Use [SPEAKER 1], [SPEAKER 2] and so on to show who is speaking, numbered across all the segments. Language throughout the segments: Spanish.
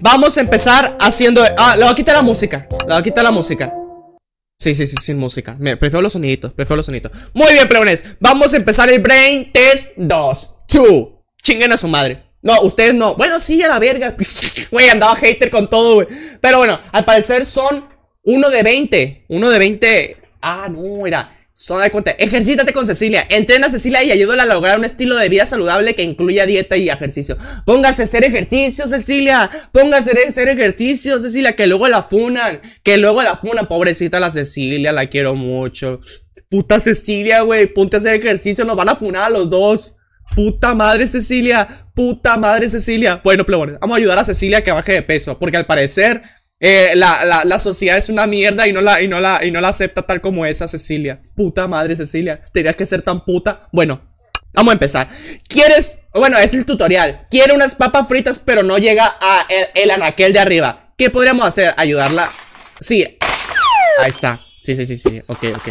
[SPEAKER 1] Vamos a empezar haciendo... Ah, le voy a quitar la música Le voy a quitar la música Sí, sí, sí, sin música Me Prefiero los soniditos, prefiero los soniditos Muy bien, pleones. Vamos a empezar el Brain Test 2 2 Chinguen a su madre No, ustedes no Bueno, sí, a la verga Güey, andaba hater con todo, güey Pero bueno, al parecer son uno de 20 Uno de 20 Ah, no, era son de cuenta, ejercítate con Cecilia, entrena a Cecilia y ayúdala a lograr un estilo de vida saludable que incluya dieta y ejercicio. Póngase a hacer ejercicio, Cecilia, póngase a hacer ejercicio, Cecilia, que luego la funan, que luego la funan, pobrecita la Cecilia, la quiero mucho. Puta Cecilia, güey, ponte a hacer ejercicio, nos van a funar los dos. Puta madre Cecilia, puta madre Cecilia. Bueno, plebones, vamos a ayudar a Cecilia que baje de peso, porque al parecer eh, la, la, sociedad es una mierda y no, la, y, no la, y no la acepta tal como esa Cecilia. Puta madre Cecilia, tenías que ser tan puta. Bueno, vamos a empezar. ¿Quieres? Bueno, es el tutorial. Quiere unas papas fritas pero no llega a el, anaquel de arriba. ¿Qué podríamos hacer? ¿Ayudarla? Sí. Ahí está. Sí, sí, sí, sí. Ok, ok.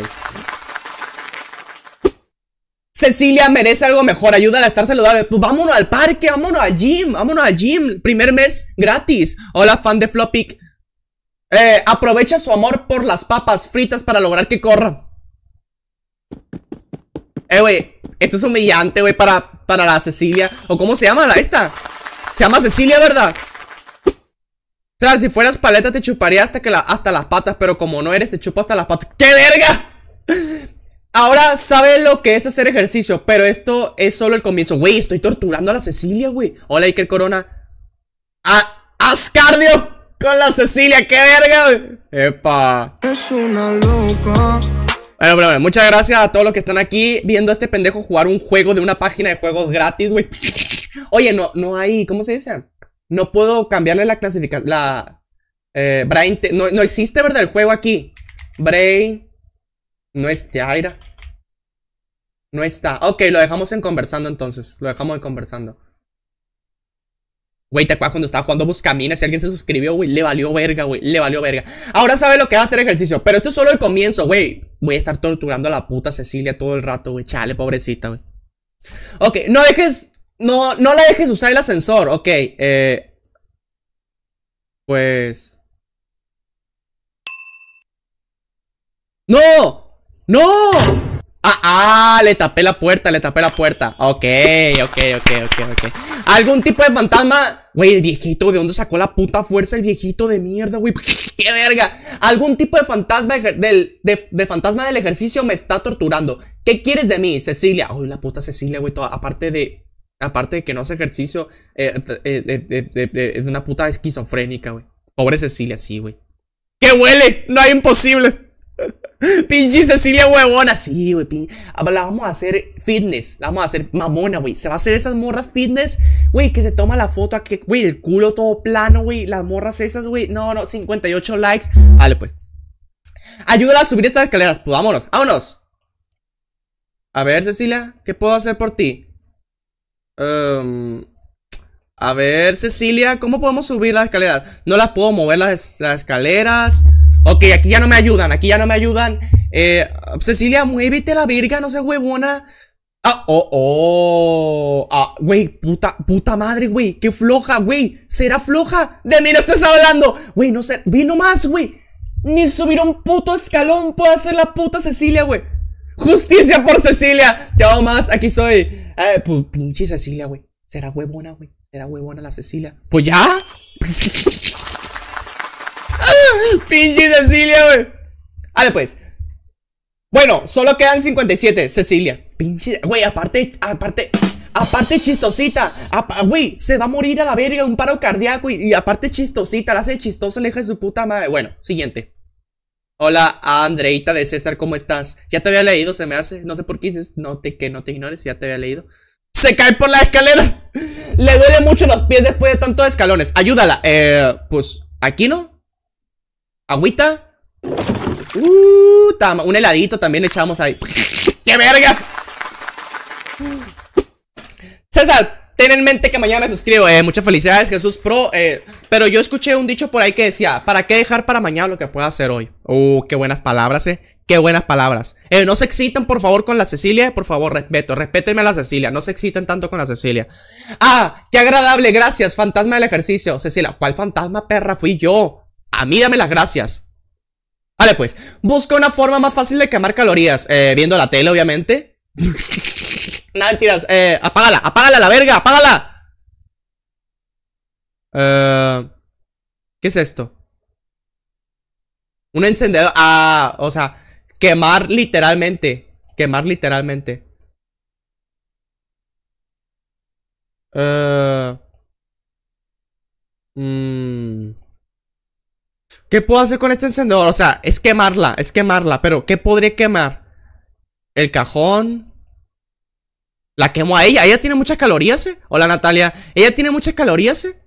[SPEAKER 1] Cecilia merece algo mejor, ayúdala a estar saludable. Pues vámonos al parque, vámonos al gym, vámonos al gym. Primer mes gratis. Hola, fan de Flopic. Eh, aprovecha su amor por las papas fritas para lograr que corra. Eh, güey, esto es humillante, güey, para, para la Cecilia. ¿O cómo se llama la esta? Se llama Cecilia, ¿verdad? O sea, si fueras paleta te chuparía hasta, que hasta las patas, pero como no eres, te chupa hasta las patas. ¡Qué verga! Ahora sabe lo que es hacer ejercicio, pero esto es solo el comienzo. Güey, estoy torturando a la Cecilia, güey. Hola, Iker Corona. ¡Ascardio! Ah, cardio! Con la Cecilia, qué verga. Epa. Es una loca. Bueno, bueno, muchas gracias a todos los que están aquí viendo a este pendejo jugar un juego de una página de juegos gratis, güey. Oye, no, no hay, ¿cómo se dice? No puedo cambiarle la clasificación, la... Eh, brain, no, no existe, ¿verdad? El juego aquí. Brain... No está, Aira. No está. Ok, lo dejamos en conversando entonces. Lo dejamos en conversando. Güey, ¿te acuerdas cuando estaba jugando Buscamina? Si alguien se suscribió, güey, le valió verga, güey, le valió verga. Ahora sabe lo que va a hacer ejercicio, pero esto es solo el comienzo, güey. Voy a estar torturando a la puta Cecilia todo el rato, güey. Chale, pobrecita, güey. Ok, no dejes, no, no la dejes usar el ascensor, ok. Eh, pues... ¡No! ¡No! Ah, ah, le tapé la puerta, le tapé la puerta. Ok, ok, ok, ok, ok. ¿Algún tipo de fantasma? Güey, el viejito, ¿de dónde sacó la puta fuerza el viejito de mierda, güey? ¡Qué verga! ¿Algún tipo de fantasma del, de, fantasma del ejercicio me está torturando? ¿Qué quieres de mí, Cecilia? Ay, la puta Cecilia, güey, aparte de... Aparte de que no hace ejercicio, eh, eh, eh, es una puta esquizofrénica, güey. Pobre Cecilia, sí, güey. ¿Qué huele! ¡No hay imposibles! Pinche Cecilia huevona. Sí, güey. Pin... Ah, pues la vamos a hacer fitness. La vamos a hacer mamona, güey. Se va a hacer esas morras fitness, güey. Que se toma la foto aquí, güey. El culo todo plano, güey. Las morras esas, güey. No, no. 58 likes. Vale, pues. Ayúdala a subir estas escaleras. Pues vámonos. Vámonos. A ver, Cecilia. ¿Qué puedo hacer por ti? Um, a ver, Cecilia, ¿cómo podemos subir las escaleras? No las puedo mover las, escaleras. Ok, aquí ya no me ayudan, aquí ya no me ayudan. Eh, Cecilia, muévete la virga, no seas huevona. Ah, oh, oh. Ah, güey, puta, puta madre, güey. Qué floja, güey. Será floja. De mí no estás hablando. Güey, no sé. vino más, güey. Ni subir un puto escalón puede hacer la puta Cecilia, güey. Justicia por Cecilia. Te amo más, aquí soy. Eh, pues, pinche Cecilia, güey. Será huevona, güey. Era huevona la Cecilia. Pues ya. Pinche Cecilia, güey. Vale, pues. Bueno, solo quedan 57, Cecilia. Pinche. Güey, aparte, aparte. Aparte chistosita, güey, se va a morir a la verga un paro cardíaco y, aparte chistosita, la hace chistosa, le deja su puta madre. Bueno, siguiente. Hola, Andreita de César, ¿cómo estás? Ya te había leído, se me hace. No sé por qué dices, no te, que no te ignores, ya te había leído. Se cae por la escalera. Le duele mucho los pies después de tantos escalones. Ayúdala. Eh, pues, aquí no. Agüita. Uh, un heladito también le echamos ahí. ¡Qué verga! César, ten en mente que mañana me suscribo. Eh, muchas felicidades, Jesús Pro. Eh, pero yo escuché un dicho por ahí que decía: ¿Para qué dejar para mañana lo que pueda hacer hoy? Uh, qué buenas palabras, eh. Qué buenas palabras. Eh, no se excitan, por favor, con la Cecilia. Por favor, respeto. Respétenme a la Cecilia. No se exciten tanto con la Cecilia. Ah, qué agradable. Gracias, fantasma del ejercicio. Cecilia, ¿cuál fantasma, perra? Fui yo. A mí dame las gracias. Vale, pues. Busca una forma más fácil de quemar calorías. Eh, viendo la tele, obviamente. no, mentiras. Eh, apágala, apágala la verga, apágala. Eh, ¿Qué es esto? Un encendedor. Ah, o sea. Quemar literalmente. Quemar literalmente. Eh, mm, ¿Qué puedo hacer con este encendedor? O sea, es quemarla, es quemarla. Pero, ¿qué podría quemar? El cajón. La quemo a ella. Ella tiene muchas calorías, ¿eh? Hola, Natalia. Ella tiene muchas calorías, ¿eh?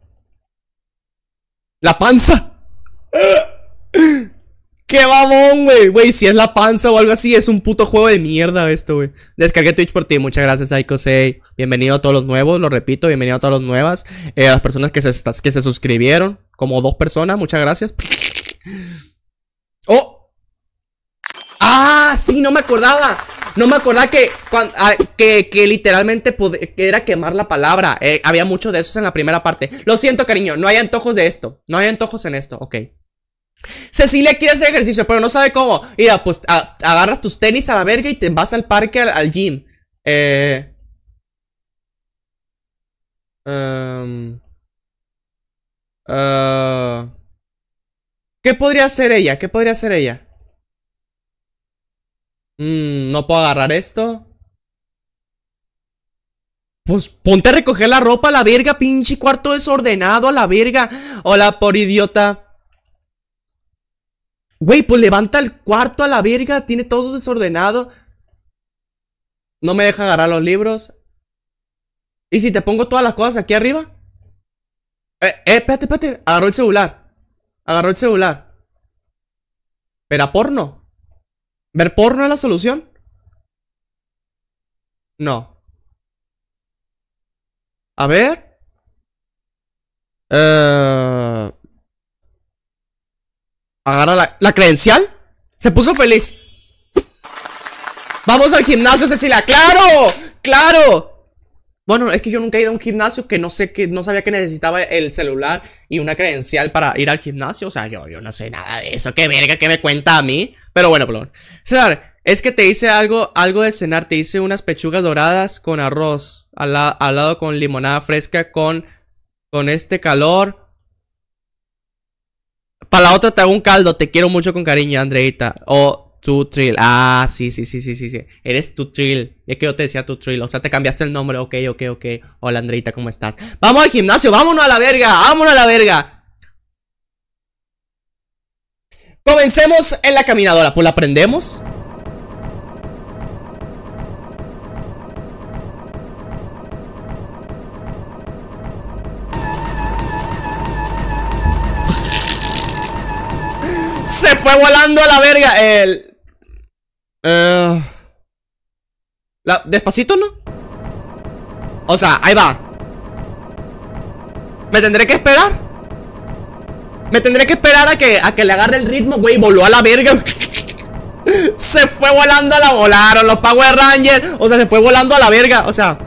[SPEAKER 1] La panza. ¡Qué babón, güey! Güey, si es la panza o algo así, es un puto juego de mierda esto, güey. Descargué Twitch por ti, muchas gracias, Aikosei. Bienvenido a todos los nuevos, lo repito, bienvenido a todas las nuevas. Eh, a las personas que se, que se suscribieron, como dos personas, muchas gracias. ¡Oh! ¡Ah! Sí, no me acordaba. No me acordaba que, ah, que, literalmente era quemar la palabra. Eh, había mucho de esos en la primera parte. Lo siento, cariño, no hay antojos de esto. No hay antojos en esto, ok. Cecilia quiere hacer ejercicio, pero no sabe cómo. Mira, pues agarras tus tenis a la verga y te vas al parque, al, gym. Eh, em, eh. ¿Qué podría hacer ella? ¿Qué podría hacer ella? Mm, no puedo agarrar esto. Pues ponte a recoger la ropa a la verga, pinche cuarto desordenado a la verga. Hola, por idiota. Güey, pues levanta el cuarto a la verga. Tiene todo desordenado. No me deja agarrar los libros. ¿Y si te pongo todas las cosas aquí arriba? Eh, eh, espérate, espérate. Agarró el celular. Agarró el celular. ¿Verá porno? ¿Ver porno es la solución? No. A ver. Eh... Agarra la, credencial. Se puso feliz. Vamos al gimnasio, Cecilia. ¡Claro! ¡Claro! Bueno, es que yo nunca he ido a un gimnasio que no sé que no sabía que necesitaba el celular y una credencial para ir al gimnasio. O sea, yo, no sé nada de eso. Qué verga que me cuenta a mí. Pero bueno, es que te hice algo, algo de cenar. Te hice unas pechugas doradas con arroz. Al, al lado con limonada fresca con, con este calor. Para la otra te hago un caldo, te quiero mucho con cariño, Andreita. O tu trill. Ah, sí, sí, sí, sí, sí, sí. Eres tu trill. Es que yo te decía tu trill. O sea, te cambiaste el nombre. Ok, ok, ok. Hola, Andreita, ¿cómo estás? Vamos al gimnasio, vámonos a la verga, vámonos a la verga. Comencemos en la caminadora. Pues la prendemos. se fue volando a la verga. El. Eh, despacito, ¿no? O sea, ahí va. ¿Me tendré que esperar? Me tendré que esperar a que, a que le agarre el ritmo, güey. Voló a la verga. se fue volando a la... Volaron los Power Rangers. O sea, se fue volando a la verga. O sea...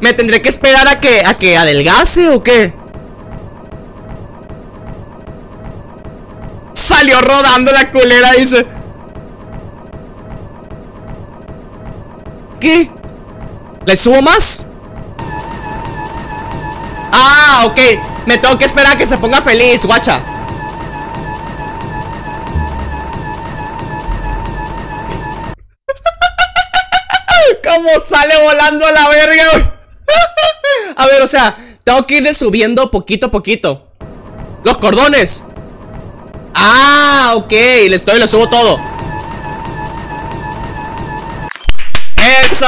[SPEAKER 1] ¿Me tendré que esperar a que, a que adelgase o qué? salió rodando la culera, dice. ¿Qué? ¿Le subo más? Ah, ok. Me tengo que esperar a que se ponga feliz, guacha. ¿Cómo sale volando la verga, A ver, o sea, tengo que ir subiendo poquito a poquito. Los cordones. Ah, ok, le estoy, le subo todo ¡Eso!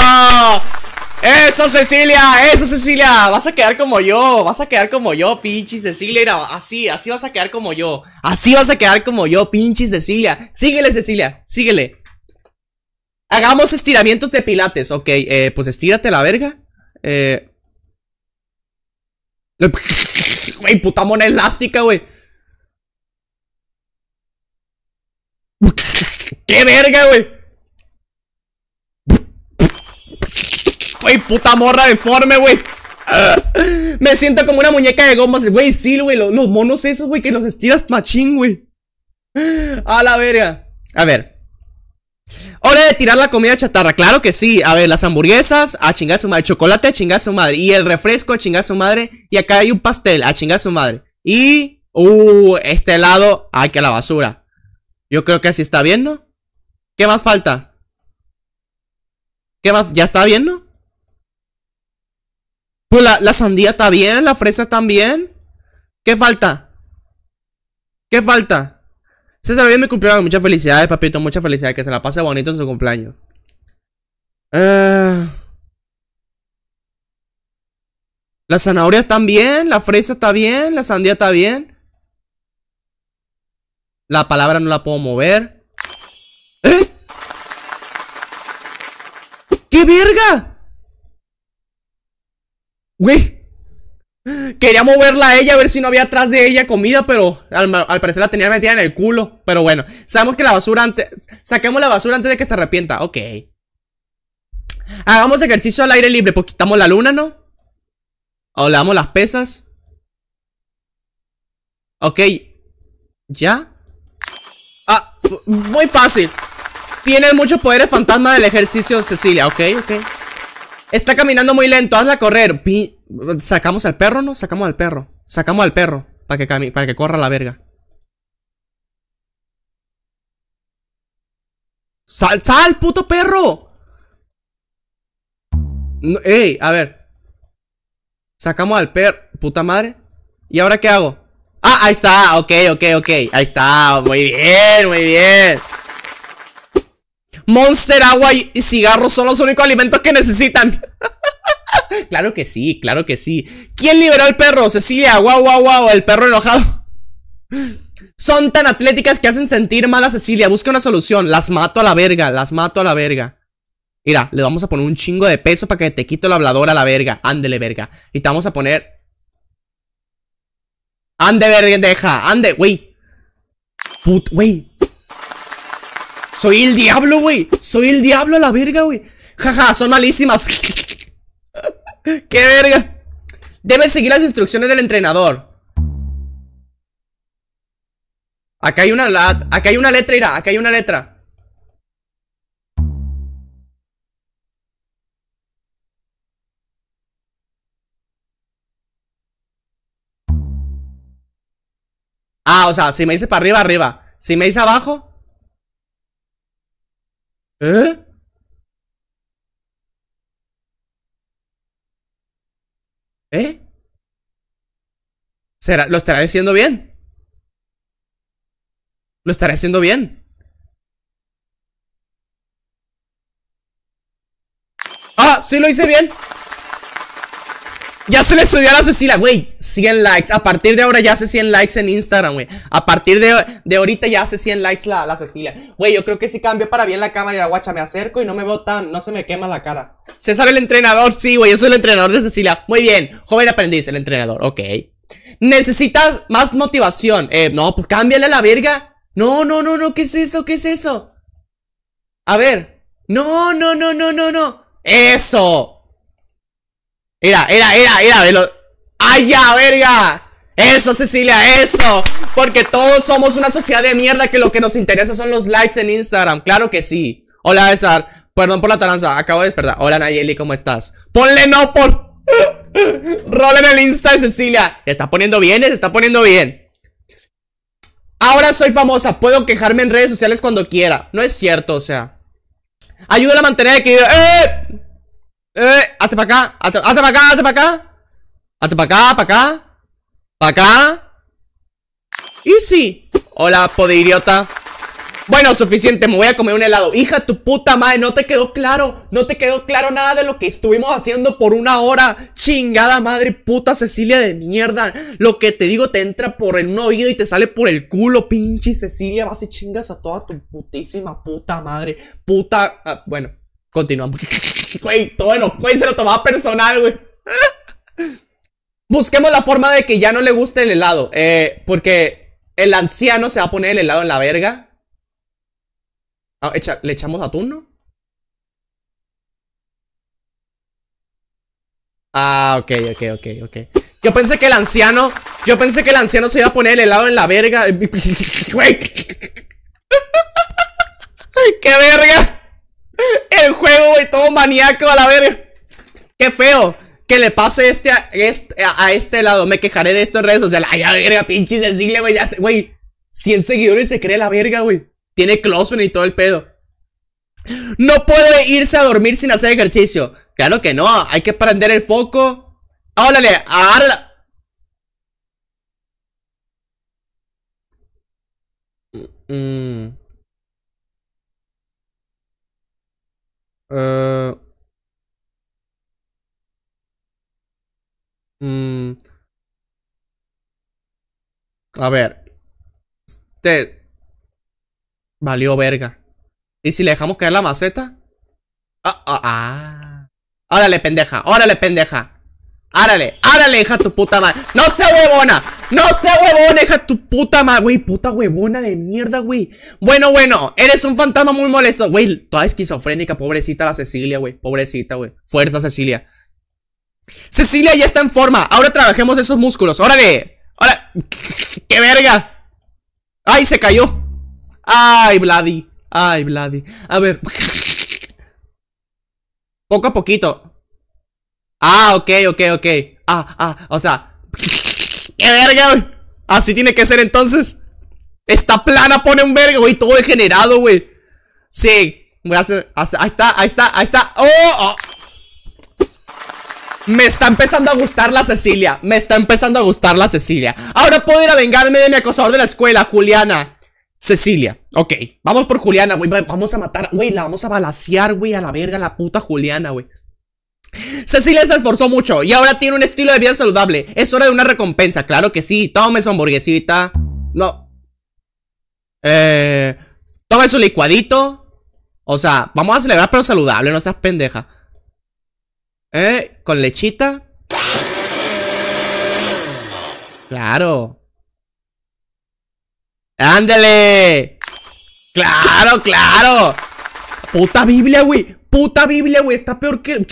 [SPEAKER 1] ¡Eso, Cecilia! ¡Eso, Cecilia! Vas a quedar como yo, vas a quedar como yo, pinche Cecilia. así, así vas a quedar como yo. Así vas a quedar como yo, pinche Cecilia. Síguele, Cecilia, síguele. Hagamos estiramientos de pilates. Ok, eh, pues estírate la verga. Eh. Wey, puta mona elástica, güey. ¡Qué verga, güey! Güey, puta morra deforme, güey. Me siento como una muñeca de gomas. Güey, sí, güey. Los, monos esos, güey, que los estiras machín, güey. A la verga. A ver. Hora de tirar la comida chatarra. Claro que sí. A ver, las hamburguesas, a chingar su madre. Chocolate, a chingar su madre. Y el refresco, a chingar su madre. Y acá hay un pastel, a chingar su madre. Y. Uh, este helado, hay que la basura. Yo creo que así está bien, ¿no? ¿Qué más falta? ¿Qué más? ¿Ya está bien, no? Pues la, sandía está bien, La fresa está bien. ¿Qué falta? ¿Qué falta? Se está bien mi cumpleaños. Muchas felicidades, papito. Muchas felicidades. Que se la pase bonito en su cumpleaños. Eh, las zanahorias zanahoria están bien, la fresa está bien, la sandía está bien. La palabra no la puedo mover. verga! Güey. Quería moverla a ella, a ver si no había atrás de ella comida, pero al, parecer la tenía metida en el culo. Pero bueno, sabemos que la basura antes... Saquemos la basura antes de que se arrepienta. Ok. Hagamos ejercicio al aire libre, pues quitamos la luna, ¿no? O le damos las pesas. Ok. ¿Ya? Ah, muy fácil mucho muchos poderes fantasma del ejercicio, Cecilia. Ok, ok. Está caminando muy lento, hazla correr. ¿Sacamos al perro, no? Sacamos al perro. Sacamos al perro para que, para que corra la verga. ¡Sal, sal, puto perro! ¡Ey! A ver. Sacamos al perro. Puta madre. ¿Y ahora qué hago? Ah, ahí está. Ok, ok, ok. Ahí está. Muy bien, muy bien. Monster, agua y cigarros son los únicos alimentos que necesitan. claro que sí, claro que sí. ¿Quién liberó al perro? Cecilia, guau, guau, guau, el perro enojado. son tan atléticas que hacen sentir mal a Cecilia. Busca una solución. Las mato a la verga, las mato a la verga. Mira, le vamos a poner un chingo de peso para que te quite la habladora a la verga. Ándele, verga. Y te vamos a poner. Ande, verga, deja. Ande, wey Put, güey. Soy el diablo, güey. Soy el diablo la verga, güey. Jaja, son malísimas. ¡Qué verga! Debes seguir las instrucciones del entrenador. Acá hay una acá hay una letra, irá, acá hay una letra. Ah, o sea, si me dice para arriba, arriba. Si me dice abajo, ¿Eh? ¿Eh? ¿Será, ¿Lo estará diciendo bien? ¿Lo estará haciendo bien? ¡Ah! ¡Sí lo hice bien! ya se le subió a la Cecilia, güey. 100 likes. A partir de ahora ya hace 100 likes en Instagram, güey. A partir de, de, ahorita ya hace 100 likes la, la Cecilia. Güey, yo creo que si cambio para bien la cámara y la guacha, me acerco y no me veo no se me quema la cara. César el entrenador, sí, güey. Yo soy el entrenador de Cecilia. Muy bien. Joven aprendiz, el entrenador, ok. Necesitas más motivación. Eh, no, pues cámbiale la verga. No, no, no, no. ¿Qué es eso? ¿Qué es eso? A ver. No, no, no, no, no, no. Eso. Era, era, era, era, velo. ¡Ay, ya, verga! Eso, Cecilia, eso. Porque todos somos una sociedad de mierda que lo que nos interesa son los likes en Instagram. Claro que sí. Hola, César. Perdón por la taranza, acabo de despertar. Hola, Nayeli, ¿cómo estás? Ponle no por. Rol en el Insta de Cecilia. Se está poniendo bien, se eh, está poniendo bien. Ahora soy famosa, puedo quejarme en redes sociales cuando quiera. No es cierto, o sea. Ayúdala a mantener el equilibrio. ¡Eh! Eh, ¡Eh! ¡Hazte para acá! ¡Hazte, hazte para acá! hazte para acá! ¡Hazte para acá! ¡Para acá! ¡Para acá! Pa' acá Hola, podiriota. Bueno, suficiente, me voy a comer un helado Hija, tu puta madre, no te quedó claro No te quedó claro nada de lo que estuvimos haciendo por una hora Chingada madre, puta Cecilia de mierda Lo que te digo te entra por el oído y te sale por el culo Pinche Cecilia, vas y chingas a toda tu putísima puta madre Puta... Ah, bueno Continuamos. Güey, todo güey, se lo tomaba personal, güey. Busquemos la forma de que ya no le guste el helado. Eh, porque el anciano se va a poner el helado en la verga. Ah, ¿Le echamos atún, no? Ah, ok, ok, ok, ok. Yo pensé que el anciano. Yo pensé que el anciano se iba a poner el helado en la verga. ¡Qué verga! El juego, güey, todo maníaco a la verga. Qué feo que le pase este a, este lado. Me quejaré de esto en redes sociales. Ay, la verga, pinches del güey. 100 seguidores se cree la verga, güey. Tiene close y todo el pedo. No puede irse a dormir sin hacer ejercicio. Claro que no, hay que prender el foco. Háblale, agarra. Mmm... Eh, mm, a ver. Este. Valió verga. ¿Y si le dejamos caer la maceta? Ah, ah, ah. ah. Órale, pendeja. Órale, pendeja. Árale, árale, hija tu puta madre. No sea huevona, no sea huevona, hija tu puta madre, güey. Puta huevona de mierda, güey. Bueno, bueno, eres un fantasma muy molesto, güey. Toda esquizofrénica, pobrecita la Cecilia, güey. Pobrecita, güey. Fuerza, Cecilia. Cecilia ya está en forma. Ahora trabajemos esos músculos. Órale, ahora. ¡Qué verga! ¡Ay, se cayó! ¡Ay, Vladi! ¡Ay, Vladi! A ver. Poco a poquito. Ah, ok, ok, ok. Ah, ah, o sea. ¡Qué verga, güey! Así tiene que ser entonces. Esta plana pone un verga, güey. Todo degenerado, güey. Sí. Gracias. Ahí está, ahí está, ahí está. Oh, ¡Oh! Me está empezando a gustar la Cecilia. Me está empezando a gustar la Cecilia. Ahora puedo ir a vengarme de mi acosador de la escuela, Juliana. Cecilia. Ok. Vamos por Juliana, güey. Vamos a matar. Güey, la vamos a balasear, güey, a la verga, la puta Juliana, güey. Cecilia se esforzó mucho y ahora tiene un estilo de vida saludable. Es hora de una recompensa, claro que sí. Tome su hamburguesita. No. Eh, tome su licuadito. O sea, vamos a celebrar pero saludable, no seas pendeja. ¿Eh? ¿Con lechita? Claro. ¡Ándale! ¡Claro, claro! ¡Puta Biblia, güey! ¡Puta Biblia, güey! Está peor que...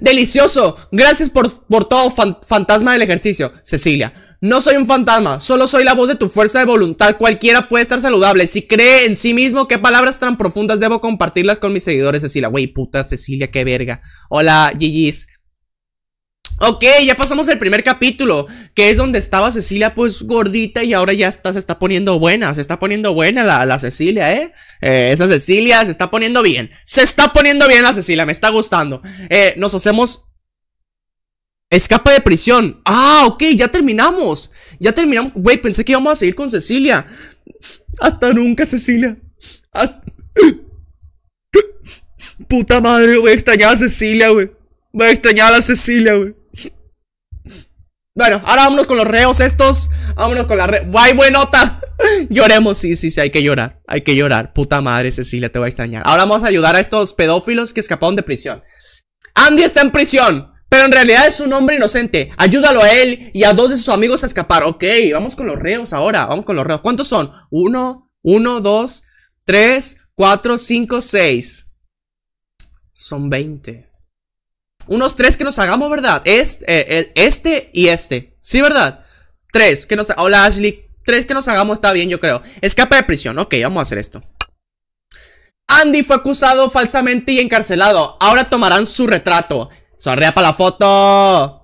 [SPEAKER 1] Delicioso. Gracias por, todo, fantasma del ejercicio. Cecilia. No soy un fantasma, solo soy la voz de tu fuerza de voluntad. Cualquiera puede estar saludable. Si cree en sí mismo, qué palabras tan profundas debo compartirlas con mis seguidores, Cecilia. Wey, puta Cecilia, qué verga. Hola, GG's. Ok, ya pasamos el primer capítulo, que es donde estaba Cecilia pues gordita y ahora ya está, se está poniendo buena, se está poniendo buena la, Cecilia, ¿eh? ¿eh? Esa Cecilia se está poniendo bien, se está poniendo bien la Cecilia, me está gustando. Eh, nos hacemos... Escapa de prisión. Ah, ok, ya terminamos. Ya terminamos. Güey, pensé que íbamos a seguir con Cecilia. Hasta nunca, Cecilia. Puta madre, voy a extrañar a Cecilia, güey. Voy a extrañar a Cecilia, güey. Bueno, ahora vámonos con los reos estos. Vámonos con la re... ¡Guay, buenota! Lloremos, sí, sí, sí, hay que llorar. Hay que llorar. Puta madre, Cecilia, te voy a extrañar. Ahora vamos a ayudar a estos pedófilos que escaparon de prisión. Andy está en prisión, pero en realidad es un hombre inocente. Ayúdalo a él y a dos de sus amigos a escapar. Ok, vamos con los reos ahora. Vamos con los reos. ¿Cuántos son? Uno, uno, dos, tres, cuatro, cinco, seis. Son veinte. Unos tres que nos hagamos, ¿verdad? Este, este y este. ¿Sí, verdad? Tres que nos... Hola, Ashley. Tres que nos hagamos está bien, yo creo. Escapa de prisión. Ok, vamos a hacer esto. Andy fue acusado falsamente y encarcelado. Ahora tomarán su retrato. Sorrea para la foto.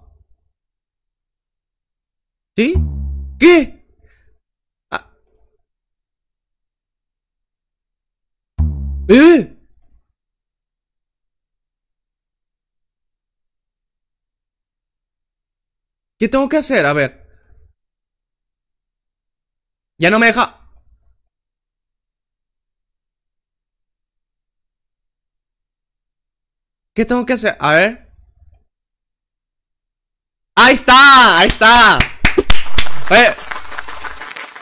[SPEAKER 1] ¿Sí? ¿Qué? Ah. ¿Eh? ¿Qué tengo que hacer? A ver. Ya no me deja... ¿Qué tengo que hacer? A ver. ¡Ahí está! ¡Ahí está!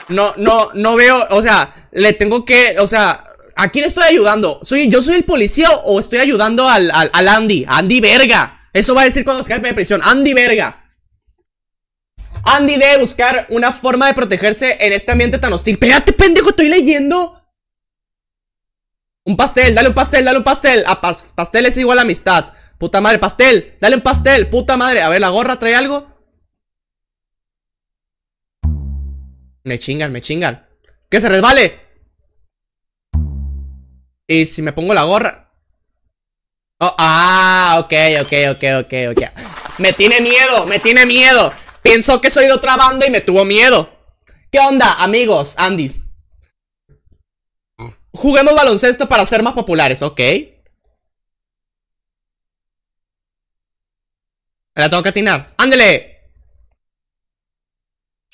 [SPEAKER 1] no, no, no veo, o sea, le tengo que, o sea, ¿a quién estoy ayudando? ¿Soy, ¿Yo soy el policía o estoy ayudando al, al, Andy? Andy verga. Eso va a decir cuando escape de prisión. Andy verga. Andy debe buscar una forma de protegerse en este ambiente tan hostil. ¡Pérate, pendejo, estoy leyendo. Un pastel, dale un pastel, dale un pastel. A pastel es igual a amistad. Puta madre, pastel, dale un pastel, puta madre. A ver, la gorra trae algo. Me chingan, me chingan. ¡Que se resbale! Y si me pongo la gorra. Oh, ah, ok, ok, ok, ok, ok. Me tiene miedo, me tiene miedo. Pensó que soy de otra banda y me tuvo miedo. ¿Qué onda, amigos? Andy. Juguemos baloncesto para ser más populares, ¿ok? La tengo que atinar. ¡Ándele!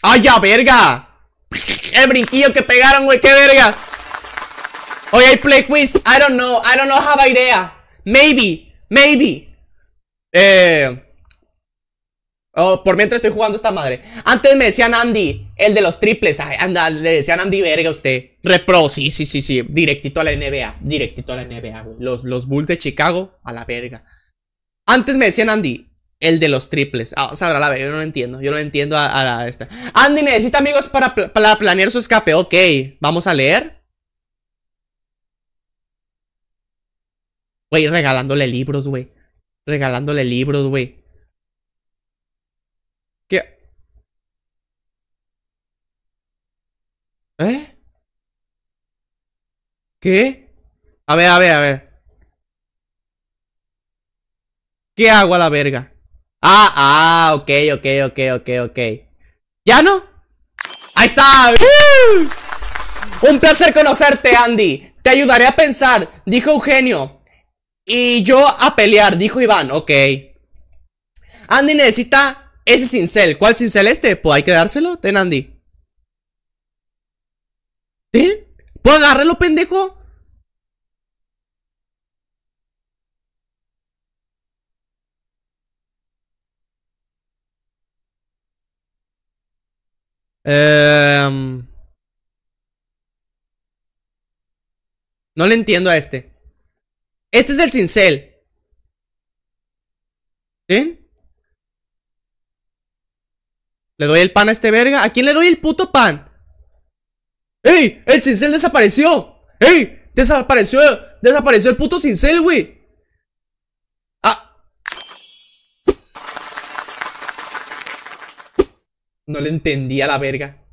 [SPEAKER 1] ¡Ay, ya, verga! El brinquillo que pegaron, güey, qué verga. Hoy hay play quiz. I don't know. I don't know how idea. Maybe. Maybe. Eh. Oh, por mientras estoy jugando esta madre. Antes me decían Andy, el de los triples. Ay, anda, le decían Andy verga usted. Repro, sí, sí, sí, sí. Directito a la NBA. Directito a la NBA, güey. Los, los Bulls de Chicago, a la verga. Antes me decían Andy, el de los triples. Ah, sea, sabrá la verga, yo no lo entiendo. Yo no lo entiendo a, esta. Andy necesita amigos para, para planear su escape. Ok, vamos a leer. Güey, regalándole libros, güey. Regalándole libros, güey. ¿Qué? ¿Eh? ¿Qué? A ver, a ver, a ver. ¿Qué hago a la verga? Ah, ah, ok, ok, ok, ok, ok. ¿Ya no? ¡Ahí está! ¡Uh! Un placer conocerte, Andy. Te ayudaré a pensar, dijo Eugenio. Y yo a pelear, dijo Iván. Ok. Andy necesita ese cincel. ¿Cuál cincel este? Pues hay que dárselo. Ten, Andy. ¿Puedo agarrarlo, pendejo? Em. No le entiendo a este. Este es el cincel. ¿Sí? ¿Le doy el pan a este verga? ¿A quién le doy el puto pan? ¡Ey! ¡El cincel desapareció! ¡Ey! ¡Desapareció! ¡Desapareció el puto cincel, güey! ¡Ah! No le entendía la verga.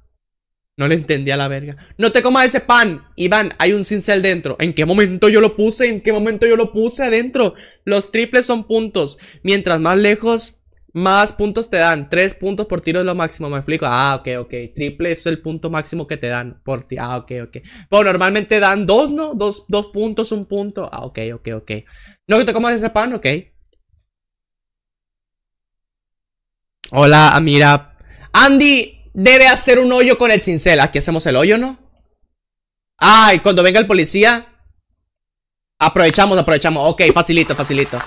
[SPEAKER 1] No le entendía la verga. ¡No te comas ese pan! Iván, hay un cincel dentro. ¿En qué momento yo lo puse? ¿En qué momento yo lo puse adentro? Los triples son puntos. Mientras más lejos, más puntos te dan. Tres puntos por tiro es lo máximo, me explico. Ah, ok, ok. Triple es el punto máximo que te dan por ti. Ah, ok, ok. Pues normalmente dan dos, ¿no? Dos, puntos, un punto. Ah, ok, ok, ok. No que te comas ese pan, ok. Hola, ah, mira. Andy debe hacer un hoyo con el cincel. Aquí hacemos el hoyo, ¿no? Ay, cuando venga el policía. Aprovechamos, aprovechamos. Ok, facilito, facilito.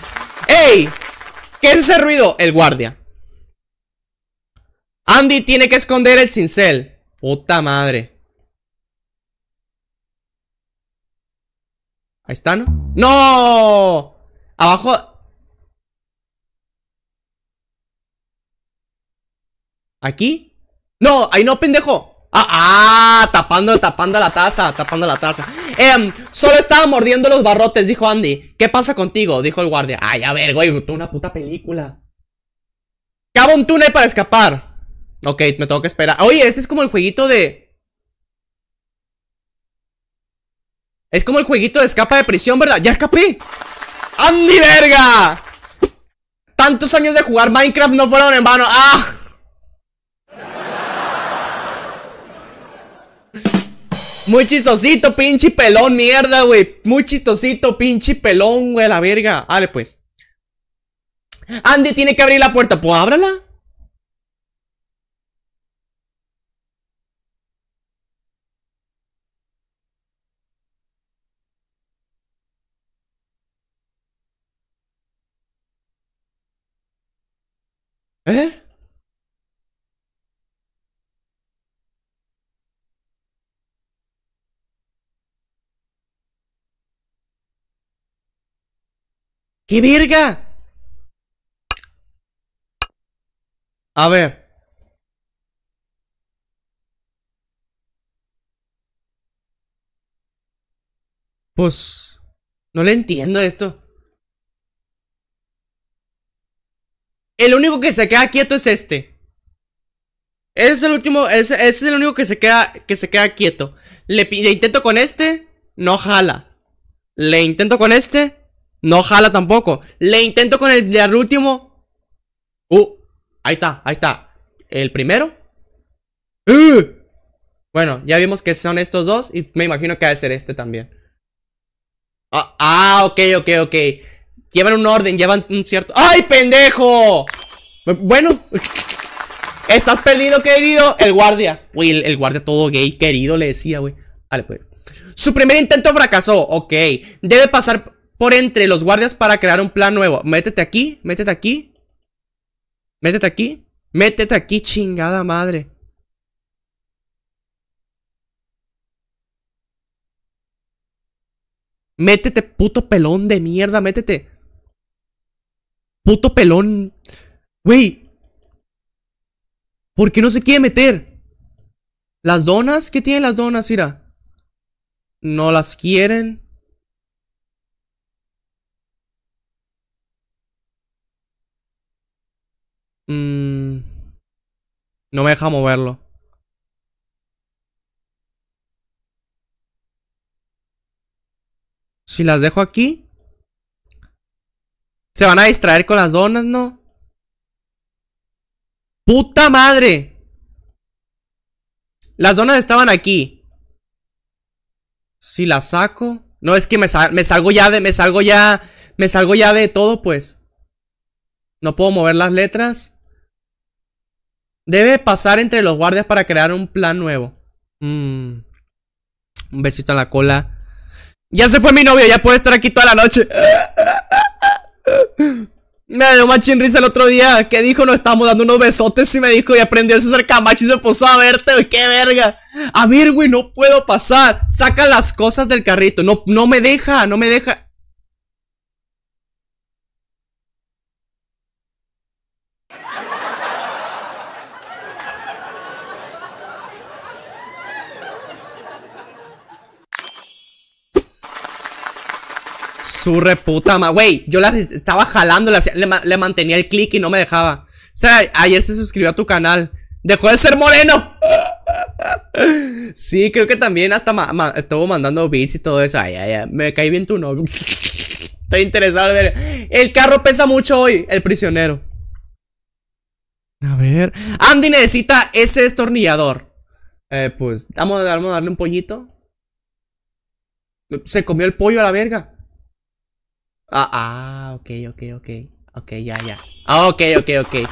[SPEAKER 1] ¡Ey! ¿Qué es ese ruido? El guardia. Andy tiene que esconder el cincel. Puta madre. Ahí está, ¿no? ¡No! Abajo... ¿Aquí? ¡No! ¡Ahí no, pendejo! ¡Ah! ah tapando, tapando la taza, tapando la taza. Eh, Solo estaba mordiendo los barrotes, dijo Andy. ¿Qué pasa contigo? Dijo el guardia. Ay, a ver, güey, una puta película. Cabo un túnel para escapar. Ok, me tengo que esperar. Oye, este es como el jueguito de... Es como el jueguito de escapa de prisión, ¿verdad? ¡Ya escapé! ¡Andy, verga! Tantos años de jugar Minecraft no fueron en vano. ¡Ah! Muy chistosito, pinche pelón, mierda, güey. Muy chistosito, pinche pelón, güey, la verga. Dale, pues. Andy tiene que abrir la puerta. Pues ábrala. ¡Qué verga! A ver. Pues... No le entiendo esto. El único que se queda quieto es este. Ese es el último, ese, es el único que se queda, que se queda quieto. Le, le intento con este, no jala. Le intento con este, no jala tampoco. Le intento con el del último. Uh, ahí está, ahí está. El primero. Uh. Bueno, ya vimos que son estos dos. Y me imagino que ha de ser este también. Ah, ah ok, ok, ok. Llevan un orden, llevan un cierto. ¡Ay, pendejo! Bueno, estás perdido, querido. El guardia. Uy, el, guardia todo gay, querido, le decía, güey. Vale, pues. Su primer intento fracasó. Ok. Debe pasar por entre los guardias para crear un plan nuevo. Métete aquí, métete aquí. Métete aquí. Métete aquí, chingada madre. Métete, puto pelón de mierda, métete. Puto pelón. Wey ¿Por qué no se quiere meter? ¿Las donas? ¿Qué tienen las donas, Ira? No las quieren. Mm, no me deja moverlo. Si las dejo aquí. Se van a distraer con las donas, ¿no? ¡Puta madre! Las donas estaban aquí. Si las saco. No, es que me, me salgo ya de. Me salgo ya. Me salgo ya de todo, pues. No puedo mover las letras. Debe pasar entre los guardias para crear un plan nuevo. Mm. Un besito a la cola. Ya se fue mi novio, ya puede estar aquí toda la noche. Me dio machín risa el otro día. Que dijo? Nos estábamos dando unos besotes y me dijo, y aprendió a ser camacho y se puso a verte, ¡Qué verga! A ver, güey, no puedo pasar. Saca las cosas del carrito. No, no me deja, no me deja. Su reputa ma. Güey, yo las estaba jalando, le, mantenía el click y no me dejaba. O sea, ayer se suscribió a tu canal. Dejó de ser moreno. Sí, creo que también hasta estuvo mandando bits y todo eso. Ay, ay, ay. Me caí bien tu novio. Estoy interesado en ver. El carro pesa mucho hoy, el prisionero. A ver. Andy necesita ese destornillador. Eh, pues, vamos a, vamos a darle un pollito. Se comió el pollo a la verga. Ah, ah, ok, ok, ok. Ok, ya, ya. Ah, ok, ok, ok.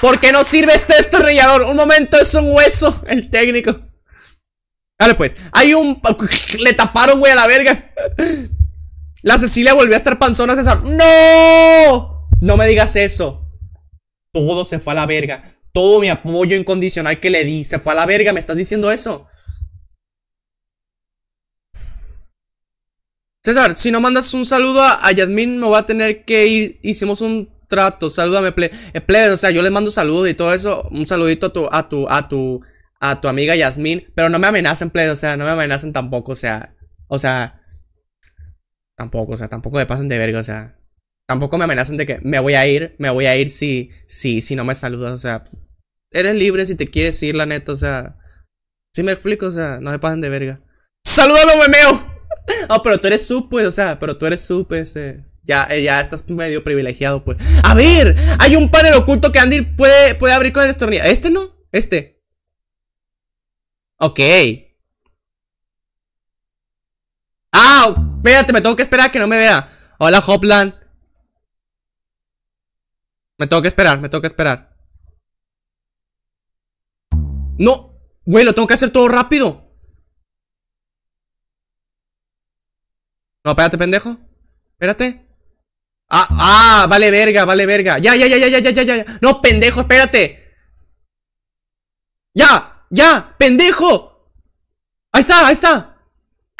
[SPEAKER 1] ¿Por qué no sirve este estorrillador? Un momento, es un hueso, el técnico. Dale pues, hay un... Le taparon, güey, a la verga. La Cecilia volvió a estar panzona, César. ¡No! No me digas eso. Todo se fue a la verga. Todo mi apoyo incondicional que le di se fue a la verga. ¿Me estás diciendo eso? César, si no mandas un saludo a, Yasmin, me va a tener que ir. Hicimos un trato. Salúdame, eh, plebes. o sea, yo les mando saludos y todo eso. Un saludito a tu, a tu, a tu, a tu amiga Yasmin. Pero no me amenacen, plebes. O sea, no me amenacen tampoco. O sea, o sea, tampoco, o sea, tampoco me pasen de verga. O sea, tampoco me amenacen de que me voy a ir, me voy a ir si, si, si no me saludas. O sea, eres libre si te quieres ir, la neta. O sea, si me explico, o sea, no me pasen de verga. ¡Salúdalo, memeo! oh, pero tú eres sub, pues, o sea, pero tú eres sub, pues, eh, ya, eh, ya estás medio privilegiado, pues. A ver, hay un panel oculto que Andy puede, puede abrir con el ¿Este no? Este. Ok. Ah, espérate, me tengo que esperar que no me vea. Hola, Hopland. Me tengo que esperar, me tengo que esperar. No, güey, lo tengo que hacer todo rápido. No, espérate, pendejo. Espérate. Ah, ah, vale verga, vale verga. Ya, ya, ya, ya, ya, ya, ya, ya. No, pendejo, espérate. Ya, ya, pendejo. Ahí está, ahí está.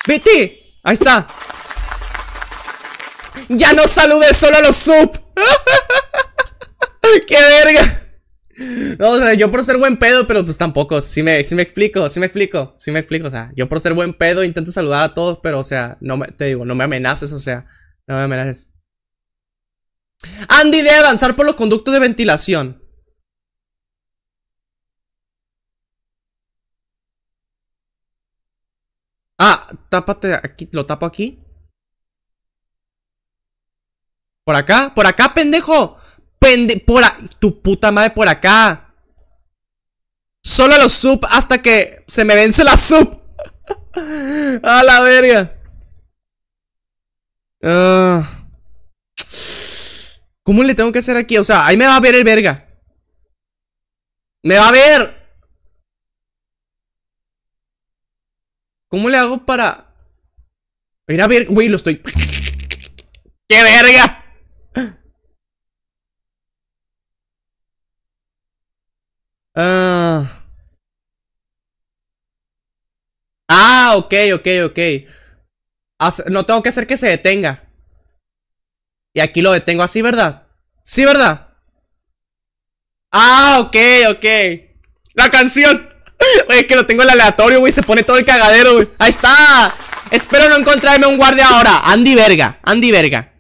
[SPEAKER 1] Vete. Ahí está. Ya no saludes solo a los sub. ¡Qué verga! No, o sea, yo por ser buen pedo, pero pues tampoco. Si me, me explico, si me explico, si me explico. O sea, yo por ser buen pedo intento saludar a todos, pero o sea, no me, te digo, no me amenaces, o sea, no me amenaces. Andy de avanzar por los conductos de ventilación. Ah, tápate aquí, lo tapo aquí. Por acá, por acá, pendejo pende... Por Tu puta madre por acá. Solo los sub hasta que se me vence la sub. a la verga. Como ah. ¿Cómo le tengo que hacer aquí? O sea, ahí me va a ver el verga. ¡Me va a ver! ¿Cómo le hago para...? Ir a ver... Güey, lo estoy... ¡Qué verga! Ah. ah, ok, ok, ok. no tengo que hacer que se detenga. Y aquí lo detengo así, ¿verdad? Sí, ¿verdad? Ah, ok, ok. La canción. es que lo tengo el aleatorio, güey. Se pone todo el cagadero, güey. Ahí está. Espero no encontrarme un guardia ahora. Andy verga. Andy verga.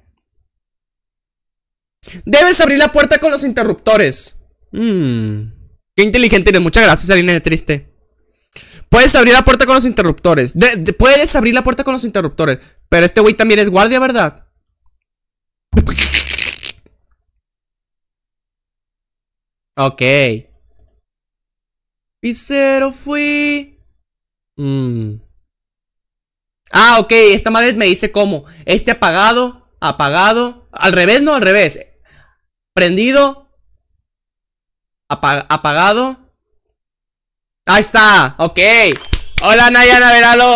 [SPEAKER 1] Debes abrir la puerta con los interruptores. Mmm. Qué inteligente eres. Muchas gracias, Aline de Triste. Puedes abrir la puerta con los interruptores. puedes abrir la puerta con los interruptores. Pero este güey también es guardia, ¿verdad? ok. Picero fui. Mm. Ah, ok. Esta madre me dice cómo. Este apagado, apagado. Al revés, no, al revés. Prendido, apagado. Ahí está, ok. Hola Nayana Veralo.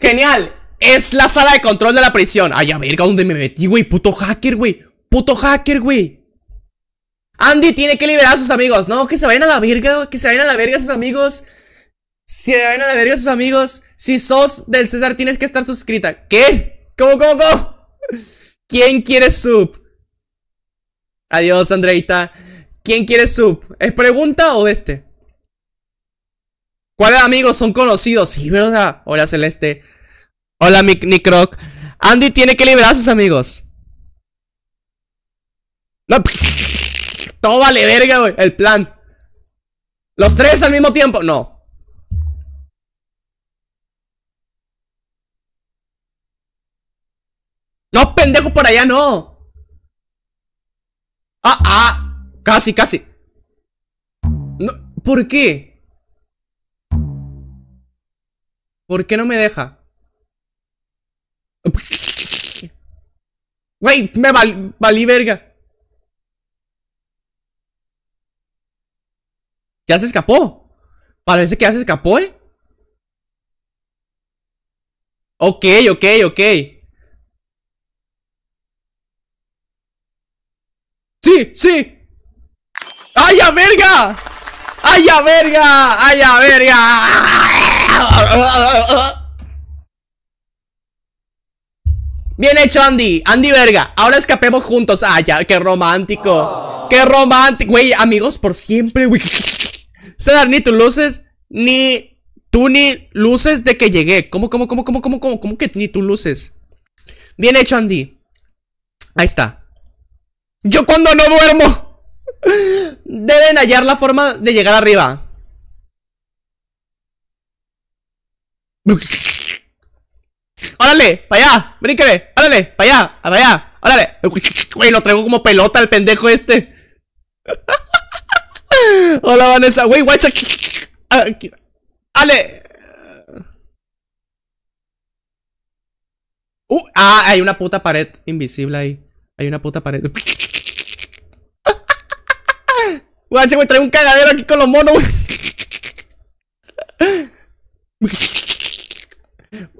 [SPEAKER 1] Genial. Es la sala de control de la prisión. Ay, a verga, ¿dónde me metí, güey? Puto hacker, güey. Puto hacker, güey. Andy tiene que liberar a sus amigos. No, que se vayan a la verga, que se vayan a la verga sus amigos. Si vayan a la verga sus amigos. Si sos del César, tienes que estar suscrita. ¿Qué? ¿Cómo, cómo, cómo? ¿Quién quiere sub? Adiós, Andreita. ¿Quién quiere sub? ¿Es pregunta o este? ¿Cuáles amigos son conocidos? Sí, ¿verdad? Hola, Celeste. Hola, Nick Rock. Andy tiene que liberar a sus amigos. No. Todo vale verga, güey. El plan. Los tres al mismo tiempo. No. No, pendejo, por allá no. ¡Ah, ah! Casi, casi. ¿Por qué? ¿Por qué no me deja? ¡Wey! me valí verga. Ya se escapó. Parece que ya se escapó, ¿eh? Ok, ok, ok. ¡Sí! ¡Sí! ¡Ay, a verga! ¡Ay, a verga! ¡Ay, a verga! Bien hecho, Andy. Andy, verga. Ahora escapemos juntos. ¡Ay, ah, ya, qué romántico. Qué romántico. Güey, amigos por siempre, güey. Cedar, ni tú luces, ni tú ni luces de que llegué. ¿Cómo, cómo, cómo, cómo, cómo, cómo, cómo que ni tú luces? Bien hecho, Andy. Ahí está. Yo cuando no duermo Deben hallar la forma de llegar arriba ¡Órale! ¡Para allá! ¡Brínqueme! ¡Órale! ¡Para allá! ¡Para allá! ¡Órale! Güey, lo traigo como pelota el pendejo este Hola Vanessa, güey, guacha ¡Ale! Uh, ah, hay una puta pared invisible ahí Hay una puta pared Guache, güey, trae un cagadero aquí con los monos,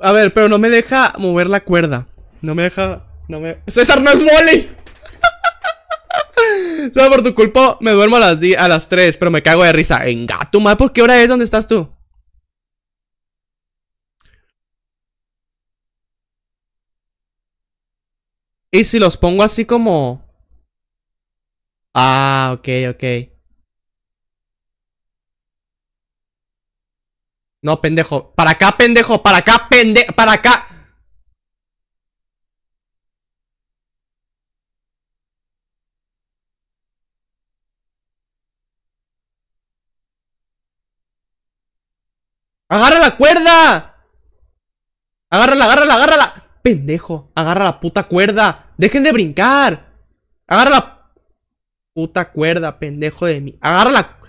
[SPEAKER 1] A ver, pero no me deja mover la cuerda. No me deja. No me. ¡César no es mole! Solo por tu culpa me duermo a las, 3, pero me cago de risa. En gato, madre, ¿por qué hora es? ¿Dónde estás tú? ¿Y si los pongo así como...? Ah, ok, ok. No, pendejo. Para acá, pendejo. Para acá, pendejo. Para acá. ¡Agarra la cuerda! ¡Agárrala, agárrala, agárrala! ¡Pendejo! ¡Agarra la puta cuerda! ¡Dejen de brincar! ¡Agarra la puta cuerda, pendejo de mí! ¡Agarra la...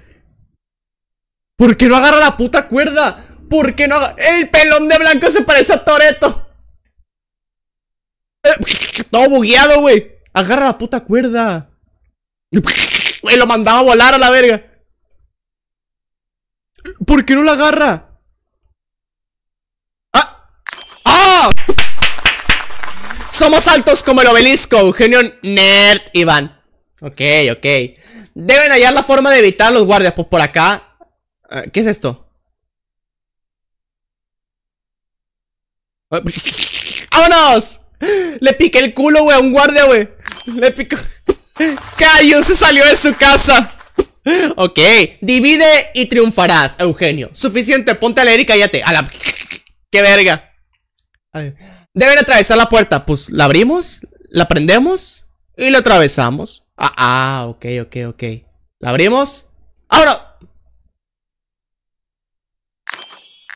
[SPEAKER 1] ¿Por qué no agarra la puta cuerda? ¿Por qué no agarra? ¡El pelón de blanco se parece a Toreto! Todo bugueado, güey. Agarra la puta cuerda. Güey, lo mandaba a volar a la verga. ¿Por qué no la agarra? ¡Ah! ¡Ah! Somos altos como el obelisco, Eugenio nerd, Iván. Ok, ok. Deben hallar la forma de evitar a los guardias. Pues por acá Ah, ¿Qué es esto? Ah, ¡Vámonos! Le piqué el culo, güey, a un guardia, güey. Le piqué! Cayo se salió de su casa. Ok, divide y triunfarás, Eugenio. Suficiente, ponte a leer y cállate. A la. ¡Qué verga! Deben atravesar la puerta. Pues la abrimos, la prendemos y la atravesamos. Ah, ah, ok, ok, ok. La abrimos. ¡Ahora!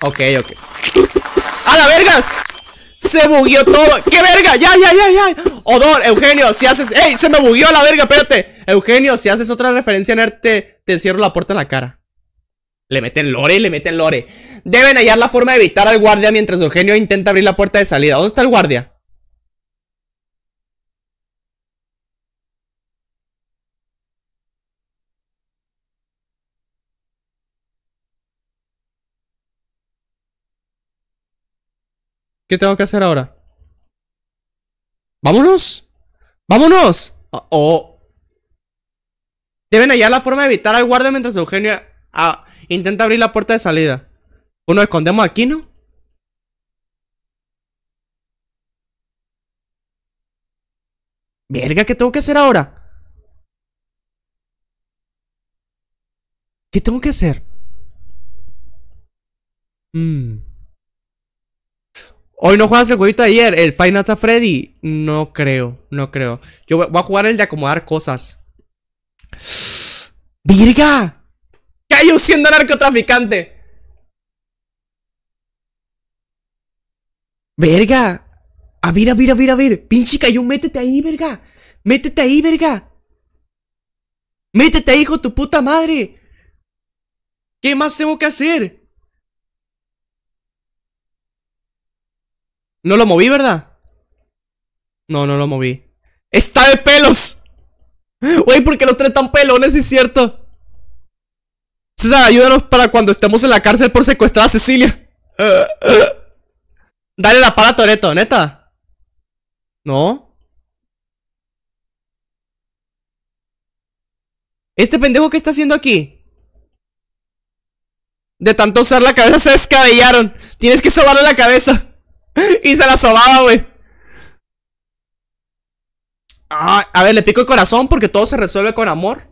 [SPEAKER 1] Ok, ok. ¡A la vergas! Se bugueó todo. ¡Qué verga! ¡Ya, ya, ya, ya! Odor, Eugenio, si haces. ¡Ey! ¡Se me bugueó la verga! Espérate. Eugenio, si haces otra referencia en arte, te cierro la puerta en la cara. Le meten lore, le meten lore. Deben hallar la forma de evitar al guardia mientras Eugenio intenta abrir la puerta de salida. ¿Dónde está el guardia? ¿Qué tengo que hacer ahora? ¡Vámonos! ¡Vámonos! Ah, oh, Deben hallar la forma de evitar al guardia mientras Eugenio ah, intenta abrir la puerta de salida. ¿O pues nos escondemos aquí, ¿no? Verga, ¿qué tengo que hacer ahora? ¿Qué tengo que hacer? Mmm. Hoy no juegas el jueguito de ayer, el Final Fantasy Freddy. No creo, no creo. Yo voy a jugar el de acomodar cosas. ¡Virga! ¡Cayo siendo narcotraficante! ¡Verga! A ver, a ver, a ver, a ver. Pinche cayó, métete ahí, verga. Métete ahí, verga. Métete ahí, hijo tu puta madre. ¿Qué más tengo que hacer? No lo moví, ¿verdad? No, no lo moví. ¡Está de pelos! Güey, porque los tres tan pelones, es cierto. César, ayúdanos para cuando estemos en la cárcel por secuestrar a Cecilia. Dale la pala a Toreto, neta. ¿No? ¿Este pendejo qué está haciendo aquí? De tanto usar la cabeza se descabellaron. Tienes que sobarle la cabeza y se la sobaba, güey. Ah, a ver, le pico el corazón porque todo se resuelve con amor.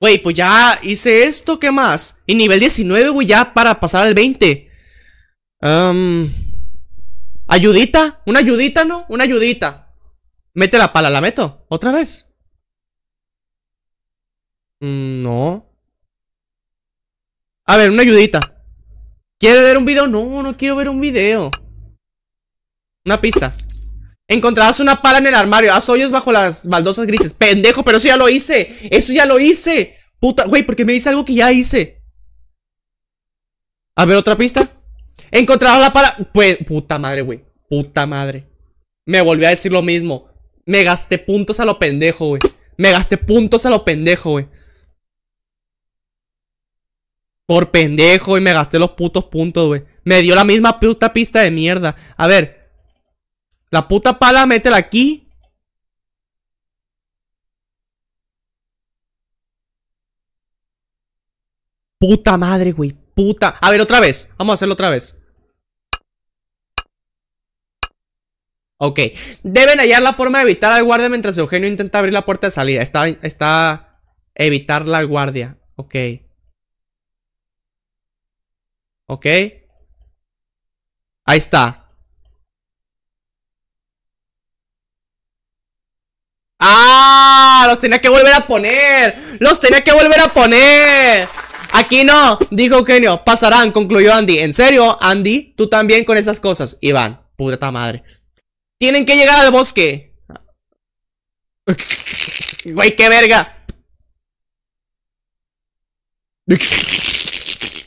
[SPEAKER 1] Güey, pues ya hice esto, ¿qué más? Y nivel 19, güey, ya para pasar al 20. ayudita, una ayudita, ¿no? Una ayudita. Mete la pala, la meto. Otra vez. Mm, no. A ver, una ayudita. ¿Quiere ver un video? No, no quiero ver un video. Una pista. Encontrarás una pala en el armario. Haz hoyos bajo las baldosas grises. Pendejo, pero eso ya lo hice. Eso ya lo hice. Puta, güey, porque me dice algo que ya hice. A ver, otra pista. Encontrarás la pala. Pues, puta madre, güey. Puta madre. Me volvió a decir lo mismo. Me gasté puntos a lo pendejo, güey. Me gasté puntos a lo pendejo, güey. Por pendejo, y me gasté los putos puntos, güey. Me dio la misma puta pista de mierda. A ver. La puta pala, métela aquí. Puta madre, güey. Puta. A ver, otra vez. Vamos a hacerlo otra vez. Ok. Deben hallar la forma de evitar al guardia mientras Eugenio intenta abrir la puerta de salida. Está... Está... Evitar la guardia. Ok. Ok. Ahí está. ¡Ah! Los tenía que volver a poner. Los tenía que volver a poner. Aquí no, dijo Eugenio. Pasarán, concluyó Andy. En serio, Andy, tú también con esas cosas. Iván, puta madre. Tienen que llegar al bosque. Güey, qué verga.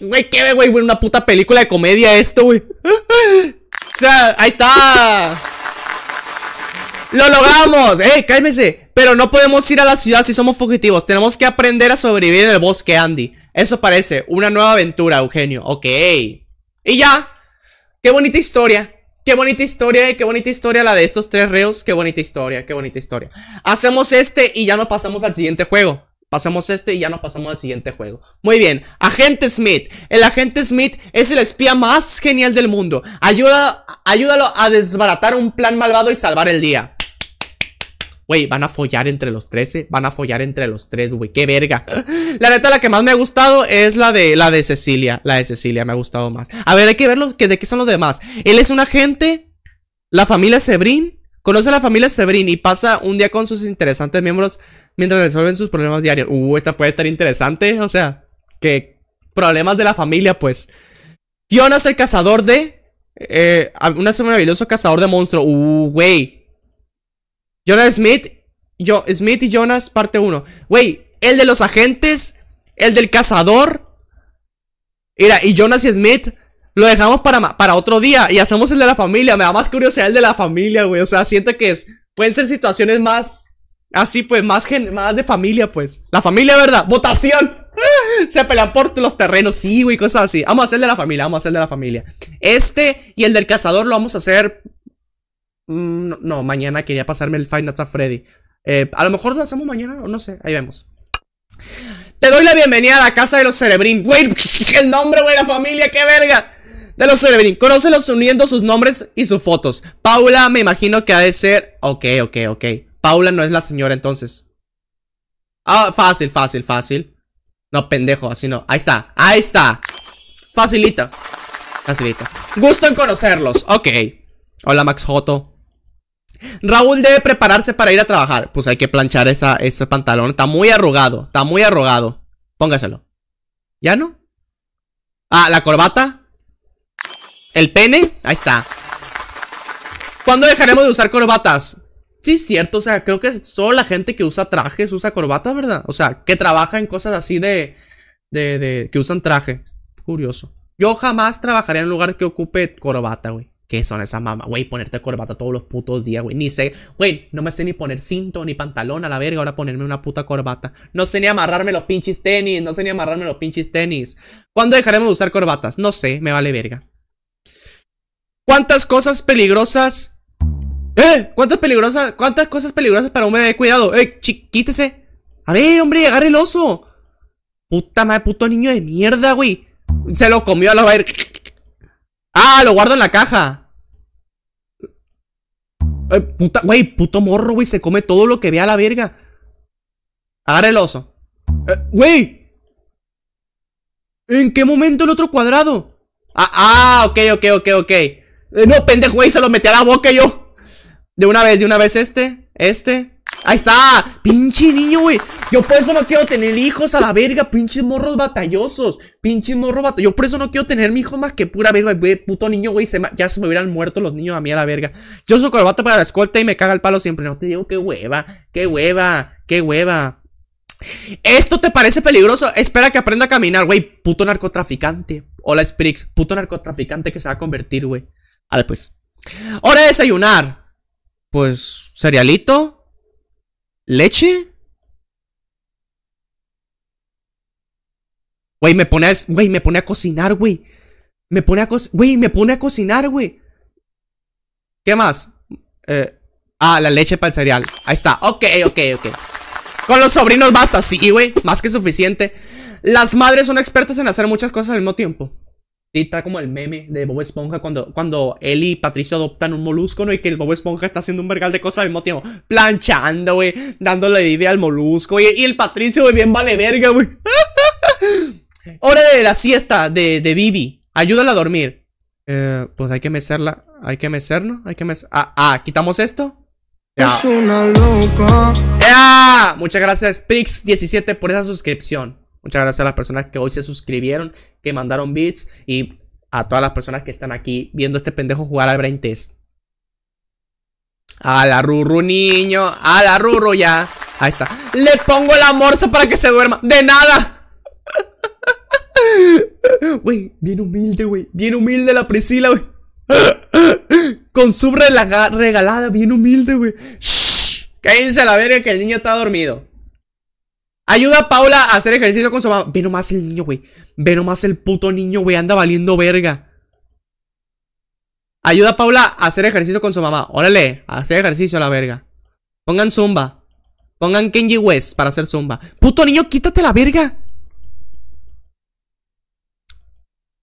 [SPEAKER 1] Güey, qué, güey, una puta película de comedia esto, güey. O sea, ahí está. ¡Lo logramos! eh cálmese Pero no podemos ir a la ciudad si somos fugitivos. Tenemos que aprender a sobrevivir en el bosque, Andy. Eso parece una nueva aventura, Eugenio. Ok. Y ya. ¡Qué bonita historia! ¡Qué bonita historia! Eh. ¡Qué bonita historia la de estos tres reos! ¡Qué bonita historia! ¡Qué bonita historia! Hacemos este y ya nos pasamos al siguiente juego. Pasamos este y ya nos pasamos al siguiente juego. Muy bien, Agente Smith. El Agente Smith es el espía más genial del mundo. Ayuda, ayúdalo a desbaratar un plan malvado y salvar el día. Güey, van a follar entre los 13. Van a follar entre los tres, güey. Qué verga. La neta, la que más me ha gustado es la de, la de Cecilia. La de Cecilia me ha gustado más. A ver, hay que ver que, de qué son los demás. Él es un agente. La familia Sebrin. Conoce a la familia Severin y pasa un día con sus interesantes miembros mientras resuelven sus problemas diarios. Uh, esta puede estar interesante, o sea, que problemas de la familia, pues. Jonas, el cazador de... Eh, un maravilloso cazador de monstruos. Uh, wey. Jonas Smith... Smith y Jonas, parte 1. Güey, el de los agentes, el del cazador. Mira, y Jonas y Smith lo dejamos para, para otro día y hacemos el de la familia. Me da más curiosidad el de la familia, güey. O sea, siento que es, pueden ser situaciones más así, pues, más, más de familia, pues. La familia, ¿verdad? ¡Votación! ¡Ah! Se pelean por los terrenos, sí, güey, cosas así. Vamos a hacer de la familia, vamos a hacer de la familia. Este y el del cazador lo vamos a hacer. Mm, no, mañana quería pasarme el final a Freddy. Eh, a lo mejor lo hacemos mañana, no sé, ahí vemos. Te doy la bienvenida a la casa de los cerebrín. Güey, el nombre, güey, la familia, qué verga de los Conócelos uniendo sus nombres y sus fotos. Paula, me imagino que ha de ser. Ok, ok, ok. Paula no es la señora entonces. Ah, fácil, fácil, fácil. No, pendejo, así no. Ahí está, ahí está. Facilita. Facilita. Gusto en conocerlos. Ok. Hola, Max Joto. Raúl debe prepararse para ir a trabajar. Pues hay que planchar esa, ese pantalón. Está muy arrugado. Está muy arrugado. Póngaselo. ¿Ya no? Ah, la corbata. El pene, ahí está ¿Cuándo dejaremos de usar corbatas? Sí, es cierto, o sea, creo que solo la gente que usa trajes usa corbatas, ¿verdad? O sea, que trabaja en cosas así de, de, de que usan traje. Curioso. Yo jamás trabajaré en un lugar que ocupe corbata, güey. ¿Qué son esas mamas? Güey, ponerte corbata todos los putos días, güey. Ni sé, güey, no me sé ni poner cinto ni pantalón a la verga. Ahora ponerme una puta corbata. No sé ni amarrarme los pinches tenis. No sé ni amarrarme los pinches tenis. ¿Cuándo dejaremos de usar corbatas? No sé, me vale verga. ¿Cuántas cosas peligrosas? ¡Eh! ¿Cuántas peligrosas? ¿Cuántas cosas peligrosas para un bebé? Cuidado, eh, chiquítese. A ver, hombre, agarre el oso. Puta madre, puto niño de mierda, güey. Se lo comió a la ir ¡Ah! Lo guardo en la caja. puta, güey, puto morro, güey. Se come todo lo que ve a la verga. Agarre el oso. Eh, ¡Güey! ¿En qué momento el otro cuadrado? Ah, ah, ok, ok, ok, ok. Eh, no, pendejo, güey, se lo metí a la boca yo. De una vez, de una vez este, este. Ahí está, pinche niño, güey. Yo por eso no quiero tener hijos a la verga, pinches morros batallosos. Pinche morro batalloso. Yo por eso no quiero tener mi hijo más que pura verga, güey. Puto niño, güey. ya se me hubieran muerto los niños a mí a la verga. Yo soy corbata para la escolta y me caga el palo siempre. No te digo, qué hueva, qué hueva, qué hueva. ¿Esto te parece peligroso? Espera que aprenda a caminar, güey. Puto narcotraficante. Hola, Sprix. Puto narcotraficante que se va a convertir, güey. Vale, pues. Hora de desayunar. Pues, cerealito. Leche. Güey, me pone a, me pone a cocinar, güey. Me pone a cocinar, güey, me pone a cocinar, güey. ¿Qué más? Eh, ah, la leche para el cereal. Ahí está. Ok, ok, ok. Con los sobrinos basta, sí, güey. Más que suficiente. Las madres son expertas en hacer muchas cosas al mismo tiempo está como el meme de Bob Esponja cuando, cuando él y Patricio adoptan un molusco, ¿no? Y que el Bob Esponja está haciendo un vergal de cosas al mismo tiempo. Planchando, güey. Dándole vida al molusco. Y, y el Patricio, güey, bien vale verga, güey. Hora de la siesta de, de Bibi. Ayúdala a dormir. Eh, pues hay que mecerla. Hay que ¿no? Hay que mecer. Ah, ah quitamos esto. Es una loca. Muchas gracias, Prix17 por esa suscripción. Muchas gracias a las personas que hoy se suscribieron, que mandaron bits y a todas las personas que están aquí viendo este pendejo jugar al Brain Test. A la Ruru, niño. A la Ruru, ya. Ahí está. Le pongo la morsa para que se duerma. De nada. Güey, bien humilde, güey. Bien humilde la Priscila, güey. Con su regalada, bien humilde, güey. Cállense a la verga que el niño está dormido. Ayuda a Paula a hacer ejercicio con su mamá. Ve nomás el niño, güey. Ve nomás el puto niño, güey. Anda valiendo verga. Ayuda a Paula a hacer ejercicio con su mamá. Órale, a hacer ejercicio a la verga. Pongan zumba. Pongan Kenji West para hacer zumba. Puto niño, quítate la verga.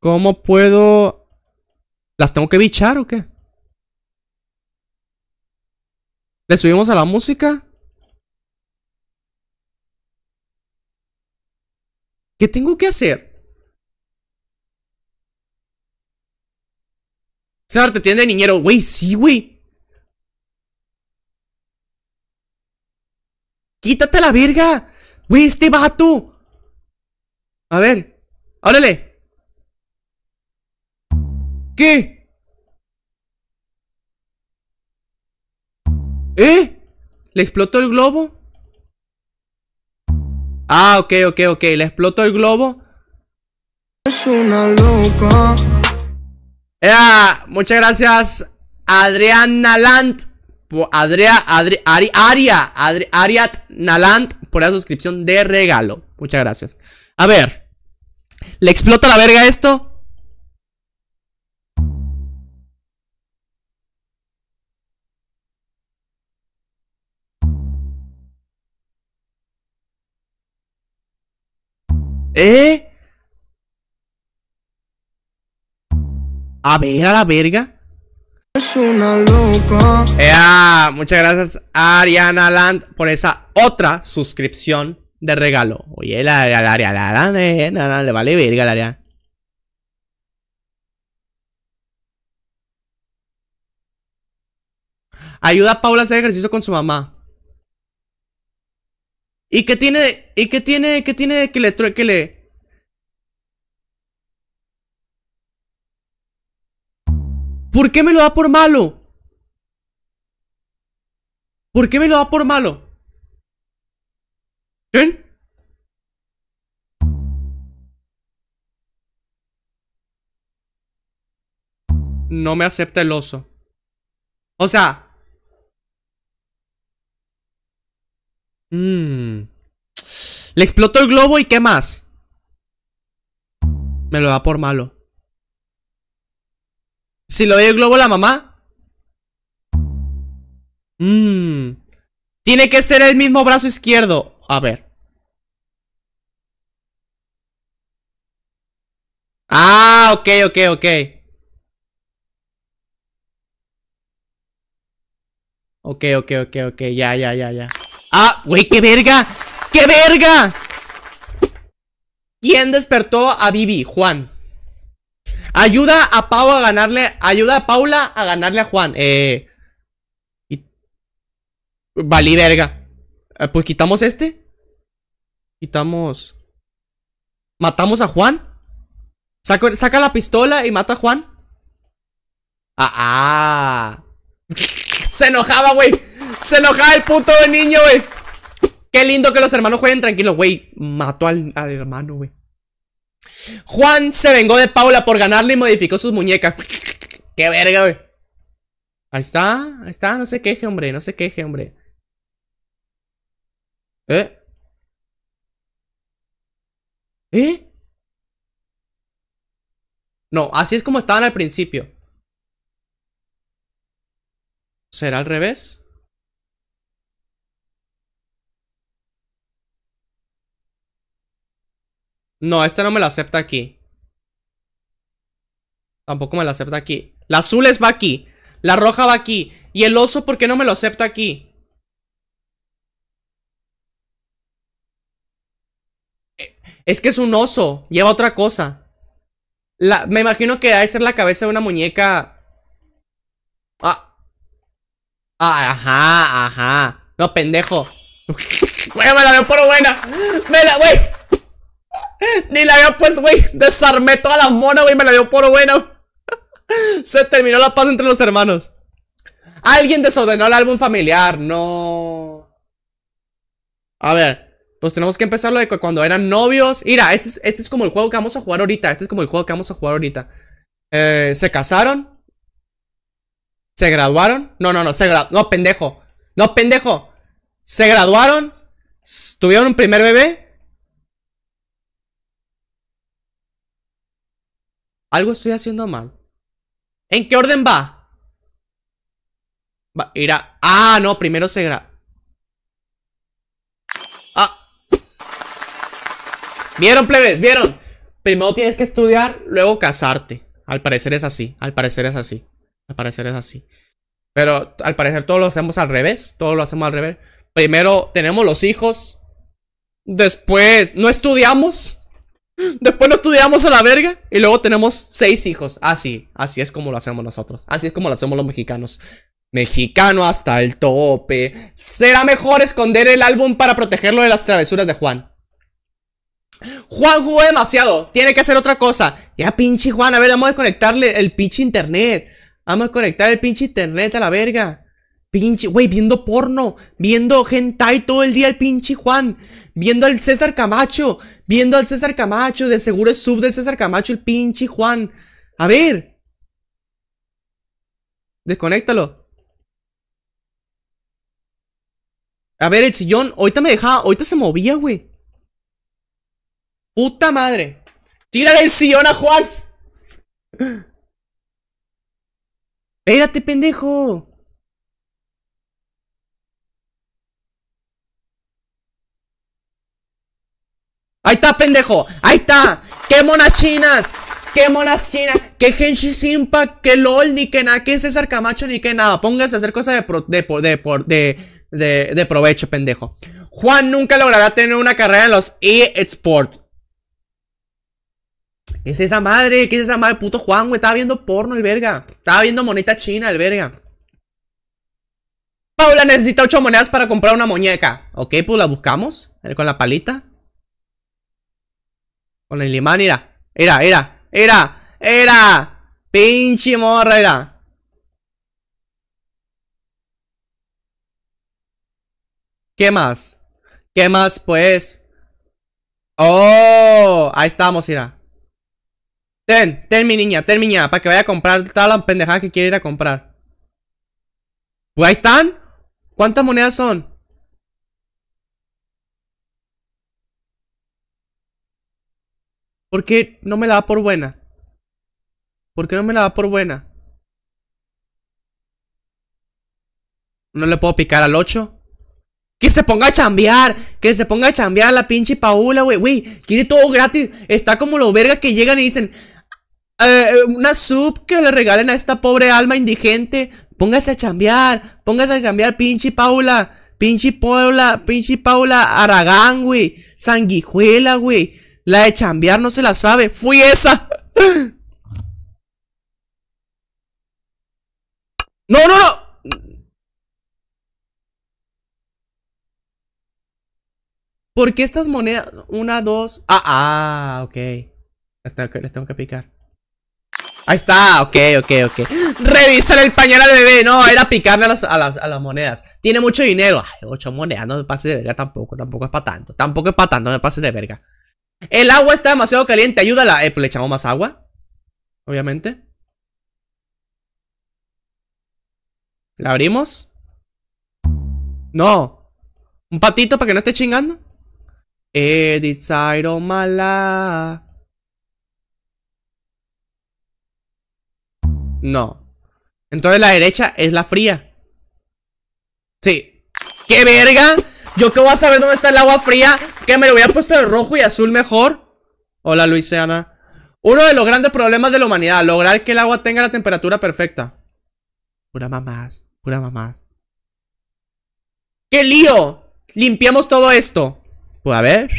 [SPEAKER 1] ¿Cómo puedo...? ¿Las tengo que bichar o qué? ¿Le subimos a la música? ¿Qué tengo que hacer? César, te tiene de niñero. Güey, sí, güey. Quítate la verga. Güey, este vato. A ver. ¡Ábrele! ¿Qué? ¿Eh? ¿Le explotó el globo? Ah, ok, ok, ok. Le exploto el globo. Es una loca. muchas gracias, Adrián Nalant. Adria, Adri, Ari, Aria, Ariat Nalant por la suscripción de regalo. Muchas gracias. A ver. ¿Le explota la verga esto? ¿Eh? A ver, a la verga. Es una loca. muchas gracias Ariana Land por esa otra suscripción de regalo. Oye, la Ariana, la, le vale verga la Ariana. Ayuda a Paula a hacer ejercicio con su mamá. ¿Y qué tiene? ¿Y qué tiene? ¿Qué tiene que le que le? ¿Por qué me lo da por malo? ¿Por qué me lo da por malo? ¿Ven? No me acepta el oso. O sea, Mmm Le explotó el globo y ¿qué más? Me lo da por malo. Si lo ve el globo la mamá. Mmm. Tiene que ser el mismo brazo izquierdo. A ver. Ah, ok, ok, ok. Ok, ok, ok, ok. Ya, ya, ya, ya. Ah, güey, qué verga. ¡Qué verga! ¿Quién despertó a Bibi? Juan. Ayuda a Pau a ganarle. Ayuda a Paula a ganarle a Juan. Eh. verga. Eh, pues quitamos este. Quitamos. ¿Matamos a Juan? ¿Saca, saca la pistola y mata a Juan? Ah, ah. Se enojaba, güey. Se enojaba el puto de niño, güey. Qué lindo que los hermanos jueguen tranquilos, güey. Mató al, hermano, güey. Juan se vengó de Paula por ganarle y modificó sus muñecas. Qué verga, güey. Ahí está, ahí está. No se queje, hombre. No se queje, hombre. ¿Eh? ¿Eh? No, así es como estaban al principio. ¿Será al revés? No, este no me lo acepta aquí. Tampoco me lo acepta aquí. La azul es va aquí. La roja va aquí. Y el oso, ¿por qué no me lo acepta aquí? Eh, es que es un oso. Lleva otra cosa. me imagino que debe ser la cabeza de una muñeca. Ah. ah ajá, ajá. No, pendejo. Güey, me la por buena. Me la, güey. Ni la había puesto, güey. Desarmé toda la mona, güey. Me la dio por bueno. Se terminó la paz entre los hermanos. Alguien desordenó el álbum familiar. No. A ver. Pues tenemos que empezar lo de cuando eran novios. Mira, este es, este es como el juego que vamos a jugar ahorita. Este es como el juego que vamos a jugar ahorita. Eh, ¿Se casaron? ¿Se graduaron? No, no, no. Se No, pendejo. No, pendejo. ¿Se graduaron? ¿Tuvieron un primer bebé? Algo estoy haciendo mal. ¿En qué orden va? Va, irá. Ah, no, primero se gra... Ah. ¿Vieron, plebes? ¿Vieron? Primero tienes que estudiar, luego casarte. Al parecer es así. Al parecer es así. Al parecer es así. Pero al parecer todo lo hacemos al revés. Todo lo hacemos al revés. Primero tenemos los hijos. Después no estudiamos. Después lo estudiamos a la verga y luego tenemos seis hijos. Así, ah, así es como lo hacemos nosotros. Así es como lo hacemos los mexicanos. Mexicano hasta el tope. Será mejor esconder el álbum para protegerlo de las travesuras de Juan. Juan jugó demasiado. Tiene que hacer otra cosa. Ya pinche Juan, a ver, vamos a desconectarle el pinche internet. Vamos a conectar el pinche internet a la verga. Pinche, güey, viendo porno, viendo hentai todo el día el pinche Juan, viendo al César Camacho, viendo al César Camacho, de seguro es sub del César Camacho el pinche Juan. A ver. Desconéctalo. A ver, el sillón, ahorita me dejaba, ahorita se movía, güey. Puta madre. Tírale el sillón a Juan. Espérate, pendejo. Ahí está, pendejo. Ahí está. ¡Qué monas chinas! ¡Qué monas chinas! ¡Qué Henshi Simpa! ¡Qué LOL! Ni que nada. ¡Qué César Camacho! Ni que nada. Póngase a hacer cosas de, pro, de, de, de, provecho, pendejo. Juan nunca logrará tener una carrera en los eSports. ¿Qué es esa madre? ¿Qué es esa madre? Puto Juan, güey. Estaba viendo porno, el verga. Estaba viendo moneta china, el verga. Paula necesita ocho monedas para comprar una muñeca. Ok, pues la buscamos. Eh, con la palita. Con el limán, era. Era, era, era, era. Pinche morra era. ¿Qué más? ¿Qué más, pues? ¡Oh! Ahí estamos, ira. Ten, ten mi niña, ten mi niña, para que vaya a comprar toda la pendejada que quiere ir a comprar. Pues ahí están. ¿Cuántas monedas son? ¿Por qué no me la da por buena? ¿Por qué no me la da por buena? No le puedo picar al 8. Que se ponga a chambear, que se ponga a chambear la pinche Paula, güey, quiere todo gratis, está como lo verga que llegan y dicen, eh, eh, una sub que le regalen a esta pobre alma indigente, póngase a chambear, póngase a chambear, pinche Paula, pinche Paula, pinche Paula Aragán, güey, sanguijuela, güey, la de chambear no se la sabe. Fui esa. No, no, no. ¿Por qué estas monedas? Una, dos. Ah, ah, ok. Les tengo que, picar. Ahí está, ok, ok, ok. Revisar el pañal al bebé. No, era picarle a las, monedas. Tiene mucho dinero. Ay, ocho monedas, no me pases de verga tampoco. Tampoco es para tanto. Tampoco es para tanto, no me pases de verga. El agua está demasiado caliente, ayúdala. Eh, pues le echamos más agua. Obviamente. ¿La abrimos? No. Un patito para que no esté chingando. Eh, mala. No. Entonces la derecha es la fría. Sí. ¡Qué verga! Yo que voy a saber dónde está el agua fría Que me lo hubiera puesto de rojo y azul mejor Hola Luisiana Uno de los grandes problemas de la humanidad Lograr que el agua tenga la temperatura perfecta Pura mamás Pura mamá ¡Qué lío! Limpiamos todo esto Pues a ver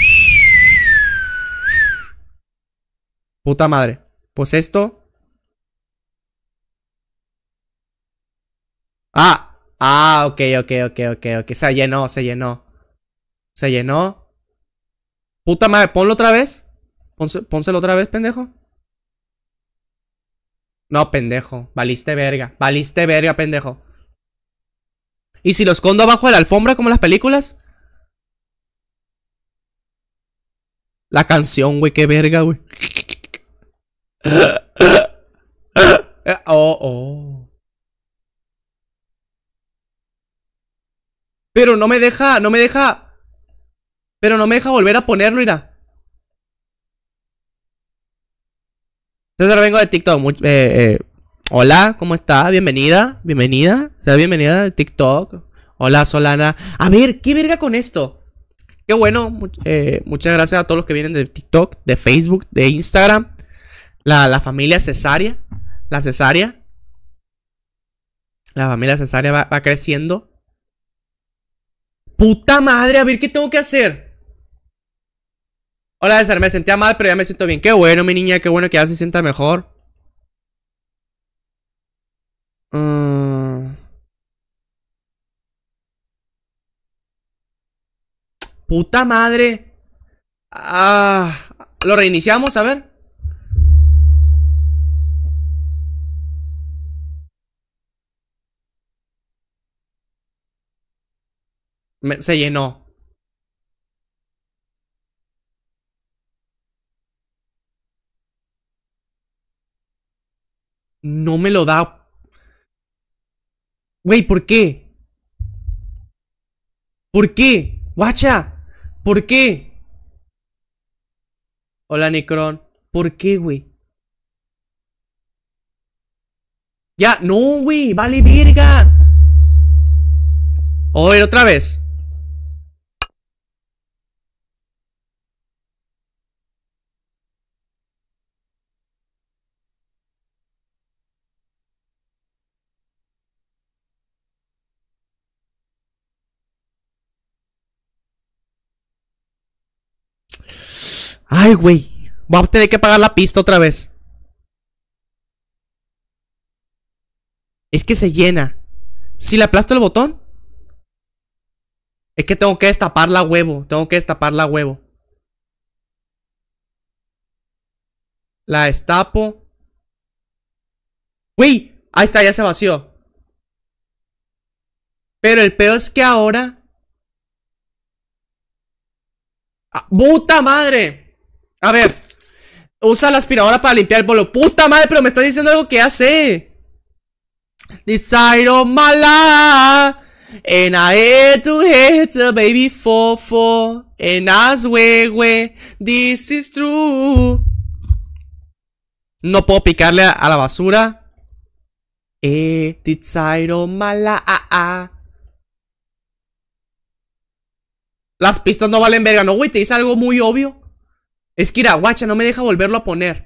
[SPEAKER 1] Puta madre Pues esto Ah Ah, ok, ok, ok, ok, ok Se llenó, se llenó se llenó. Puta madre, ponlo otra vez. pónselo otra vez, pendejo. No, pendejo. Valiste verga. Valiste verga, pendejo. ¿Y si lo escondo abajo de la alfombra como en las películas? La canción, güey, qué verga, güey. Oh, oh. Pero no me deja, no me deja pero no me deja volver a ponerlo, mira. Entonces ahora vengo de TikTok. Eh, eh. Hola, ¿cómo está? Bienvenida, bienvenida. Sea bienvenida de TikTok. Hola, Solana. A ver, ¿qué verga con esto? Qué bueno. Eh, muchas gracias a todos los que vienen de TikTok, de Facebook, de Instagram. La, familia Cesaria La Cesaria La familia Cesaria va creciendo. Puta madre, a ver, ¿qué tengo que hacer? Hola, César, me sentía mal, pero ya me siento bien. Qué bueno, mi niña, qué bueno que ya se sienta mejor. Mm. Puta madre. Ah, lo reiniciamos, a ver. se llenó. no me lo da. Güey, ¿por qué? ¿Por qué? Guacha, ¿por qué? Hola, Necron. ¿Por qué, güey? Ya, no, güey, vale verga. ver otra vez. güey. Voy a tener que pagar la pista otra vez. Es que se llena. Si le aplasto el botón. Es que tengo que destapar la huevo. Tengo que destapar la huevo. La destapo. Güey. Ahí está, ya se vació. Pero el peor es que ahora... Ah, ¡Puta madre! A ver. Usa la aspiradora para limpiar el bolo. ¡Puta madre! Pero me está diciendo algo que hace. Desire mala. And I to hit baby fofo as this is true. No puedo picarle a, la basura. Eh, desire mala. Las pistas no valen verga, ¿no, güey? Te dice algo muy obvio. Es que no me deja volverlo a poner.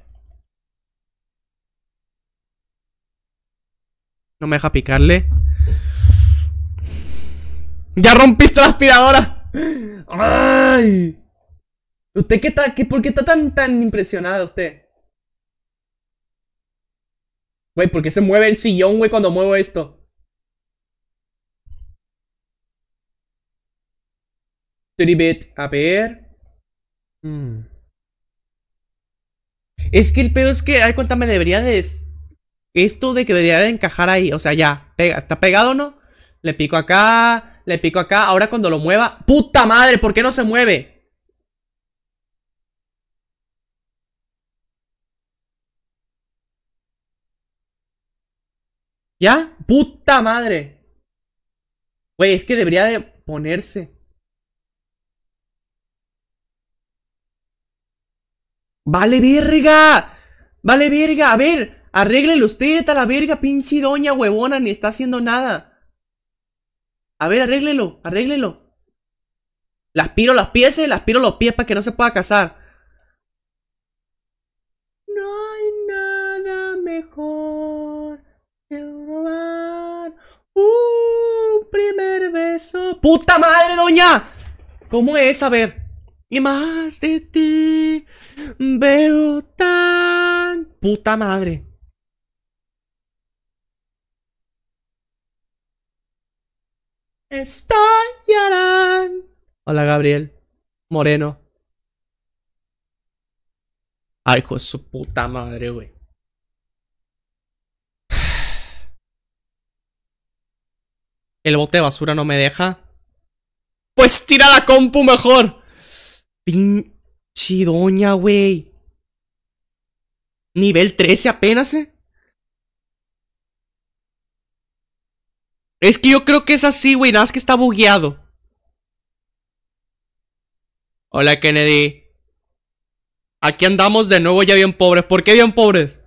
[SPEAKER 1] No me deja picarle. ¡Ya rompiste la aspiradora! ¡Ay! ¿Usted qué está? ¿Por qué está tan, tan impresionada usted? Güey, ¿por qué se mueve el sillón, güey, cuando muevo esto? a ver. Mm. Es que el pedo es que, ay, cuenta, me debería de. Esto de que debería de encajar ahí. O sea, ya, pega, está pegado, ¿no? Le pico acá, le pico acá. Ahora cuando lo mueva. ¡Puta madre! ¿Por qué no se mueve? ¿Ya? ¡Puta madre! Güey, es que debería de ponerse. ¡Vale verga! ¡Vale verga! A ver, arréglele usted a la verga, pinche doña huevona, ni está haciendo nada. A ver, arréglelo, arréglelo. Las piro los pies, eh, las piro los pies para que no se pueda casar. No hay nada mejor que robar un primer beso. ¡Puta madre, doña! ¿Cómo es? A ver y más de ti veo tan... Puta madre. Estallarán. Hola Gabriel. Moreno. Ay, hijo su puta madre, güey. El bote de basura no me deja. Pues tira la compu mejor. ¡Pin... güey. Nivel 13 apenas, eh. Es que yo creo que es así, güey. Nada más que está bugueado. Hola, Kennedy. Aquí andamos de nuevo ya bien pobres. ¿Por qué bien pobres?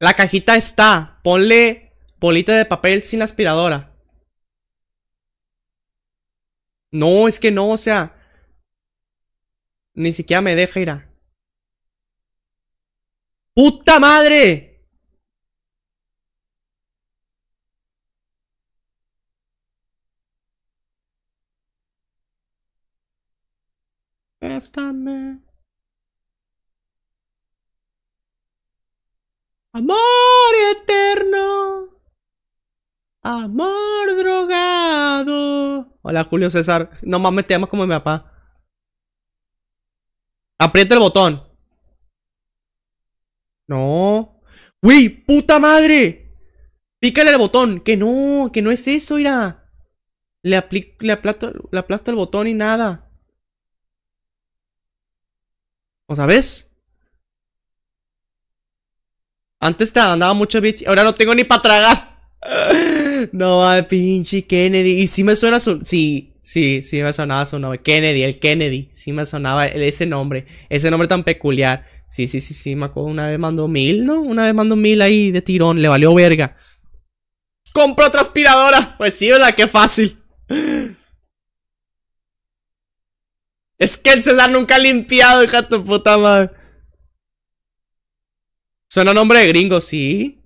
[SPEAKER 1] La cajita está. Ponle bolita de papel sin aspiradora. No, es que no, o sea. Ni siquiera me deja ir ¡Puta madre! Amor eterno. Amor drogado. Hola, Julio César. No me te llamas como mi papá. Aprieta el botón. No. ¡Uy! ¡Puta madre! Pícale el botón. Que no, que no es eso, Mira Le, le, aplasto el botón y nada. ¿O sabes? Antes te andaba mucho bitch. Ahora no tengo ni para tragar. No, pinche Kennedy. Y si me suena su. Sí, sí, sí me sonaba su nombre. Kennedy, el Kennedy. Sí me sonaba ese nombre. Ese nombre tan peculiar. Sí, sí, sí, sí. Me acuerdo una vez mandó mil, ¿no? Una vez mandó mil ahí de tirón. Le valió verga. ¡Compró otra aspiradora! Pues sí, ¿verdad? Qué fácil. Es que se la nunca ha limpiado, hija de puta madre. Suena nombre de gringo, sí.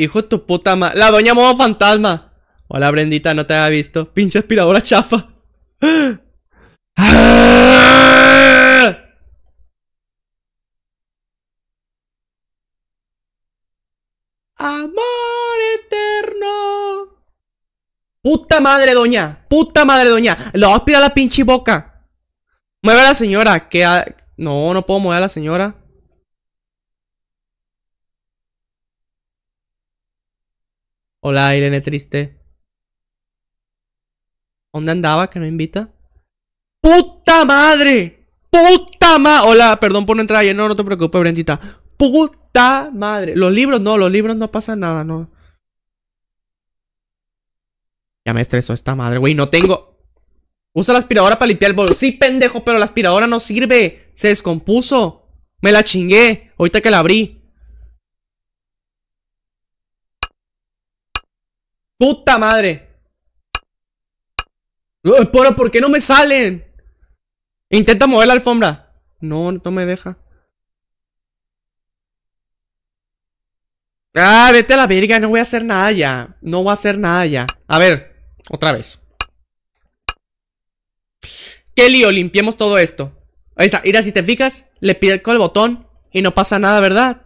[SPEAKER 1] Hijo de tu puta madre. La doña modo fantasma. Hola, Brendita, no te había visto. Pinche aspiradora chafa. Amor eterno. Puta madre, doña. Puta madre, doña. Le voy a aspirar la pinche boca. Mueve a la señora. Que No, no puedo mover a la señora. Hola, Irene Triste. ¿Dónde andaba que no invita? ¡Puta madre! ¡Puta madre! Hola, perdón por no entrar ayer. No, no te preocupes, Brentita. ¡Puta madre! Los libros no, los libros no pasa nada, no. Ya me estresó esta madre, güey. No tengo. Usa la aspiradora para limpiar el bolso, Sí, pendejo, pero la aspiradora no sirve. Se descompuso. Me la chingué. Ahorita que la abrí. ¡Puta madre! ¡Pero por qué no me salen! Intenta mover la alfombra. No, no me deja. Ah, vete a la verga, no voy a hacer nada ya. No voy a hacer nada ya. A ver, otra vez. ¡Qué lío! Limpiemos todo esto. Ahí está. Mira, si te fijas, le con el botón y no pasa nada, ¿verdad?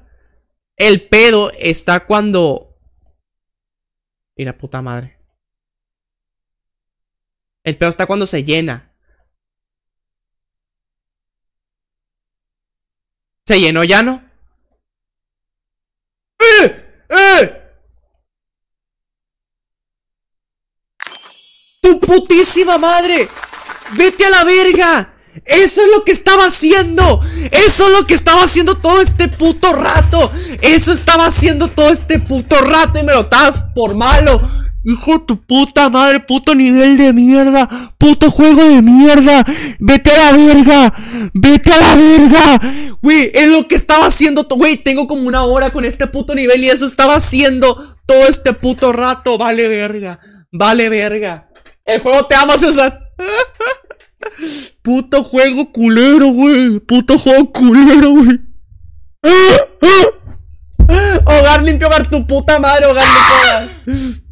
[SPEAKER 1] El pedo está cuando la puta madre. El peor está cuando se llena. ¿Se llenó ya, no? ¡Eh! ¡Eh! ¡Tu putísima madre! ¡Vete a la verga! Eso es lo que estaba haciendo. Eso es lo que estaba haciendo todo este puto rato. Eso estaba haciendo todo este puto rato y me lo estás por malo. Hijo de tu puta madre, puto nivel de mierda, puto juego de mierda, vete a la verga, vete a la verga, ¡Wey! es lo que estaba haciendo, ¡Wey! tengo como una hora con este puto nivel y eso estaba haciendo todo este puto rato, vale verga, vale verga, el juego te ama César. Puto juego culero, güey. Puto juego culero, güey. Hogar limpio, hogar tu puta madre, hogar limpio.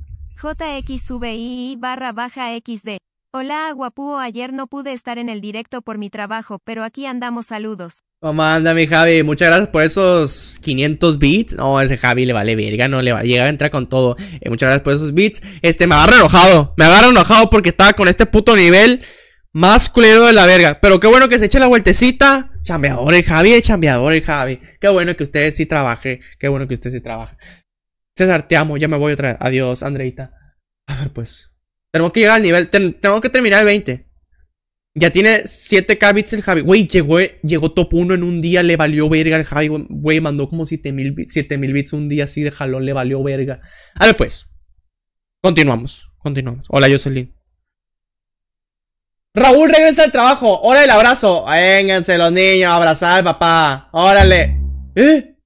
[SPEAKER 1] JXVI barra baja XD. Hola, guapúo. Ayer no pude estar en el directo por mi trabajo, pero aquí andamos. Saludos. ¿Cómo anda mi Javi? Muchas gracias por esos 500 bits. No, ese Javi le vale verga, no le va. Llega a entrar con todo. Eh, muchas gracias por esos bits. Este, me agarra enojado. Me agarra enojado porque estaba con este puto nivel. Más culero de la verga. Pero qué bueno que se eche la vueltecita. Chambeador el Javi, chambeador el Javi. Qué bueno que usted sí trabaje. Qué bueno que usted sí trabaje. César, te amo. Ya me voy otra vez. Adiós, Andreita. A ver, pues. Tenemos que llegar al nivel. tenemos que terminar el 20. Ya tiene 7k bits el Javi. Güey, llegó, llegó top 1 en un día. Le valió verga el Javi. Güey, mandó como 7000 bits, bits un día así de jalón. Le valió verga. A ver, pues. Continuamos. Continuamos. Hola, Jocelyn. Raúl regresa al trabajo. Hora del abrazo. Vénganse los niños a abrazar, papá. Órale. ¿Eh?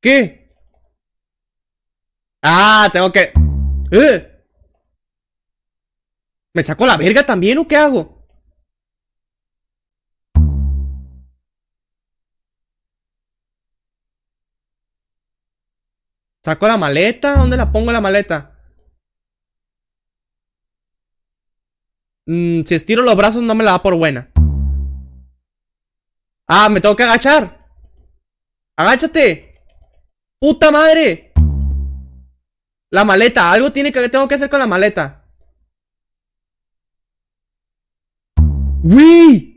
[SPEAKER 1] ¿Qué? Ah, tengo que... ¿eh? ¿Me saco la verga también o qué hago? Saco la maleta. ¿Dónde la pongo la maleta? Mm, si estiro los brazos no me la da por buena. Ah, me tengo que agachar. Agáchate. Puta madre. La maleta. Algo tiene que, tengo que hacer con la maleta. ¡Wii!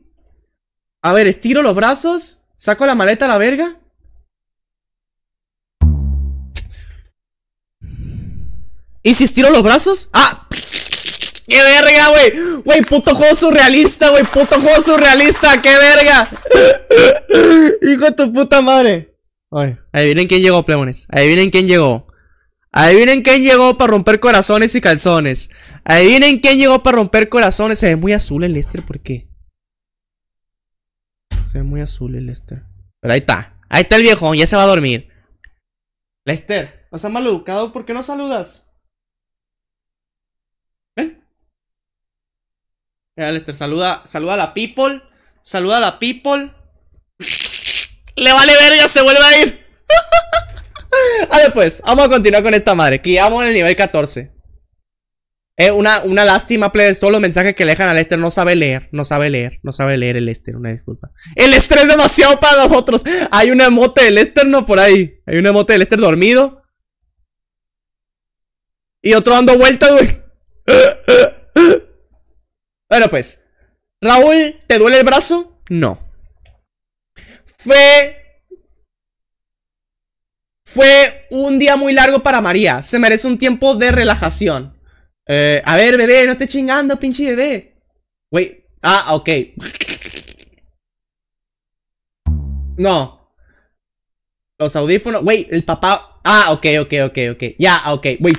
[SPEAKER 1] A ver, estiro los brazos. Saco la maleta a la verga. ¿Y si estiro los brazos? ¡Ah! ¡Qué verga, güey! ¡Güey, puto juego surrealista, güey! ¡Puto juego surrealista! ¡Qué verga! ¡Hijo de tu puta madre! Ay, vienen quién llegó, plebones. vienen quién llegó. Ahí vienen quién llegó para romper corazones y calzones. Ahí vienen quién llegó para romper corazones. Se ve muy azul el Lester, ¿por qué? Se ve muy azul el Lester. Pero ahí está. Ahí está el viejón, ya se va a dormir. Lester, vas a mal educado, ¿por qué no saludas? Alester, saluda, saluda a la people. Saluda a la people. Le vale verga, se vuelve a ir. a pues, vamos a continuar con esta madre. Que vamos en el nivel 14. Eh, una, una lástima, players. Todos los mensajes que le dejan a Lester no sabe leer. No sabe leer. No sabe leer el Lester. Una disculpa. El estrés demasiado para nosotros. Hay un emote del Lester, no por ahí. Hay un emote del Lester dormido. Y otro dando vuelta, güey. Bueno, pues. Raúl, ¿te duele el brazo? No. Fue. Fue un día muy largo para María. Se merece un tiempo de relajación. Eh, a ver, bebé, no te chingando, pinche bebé. Wey, Ah, ok. No. Los audífonos. wey, el papá. Ah, ok, ok, ok, ok. Ya, ok. Wait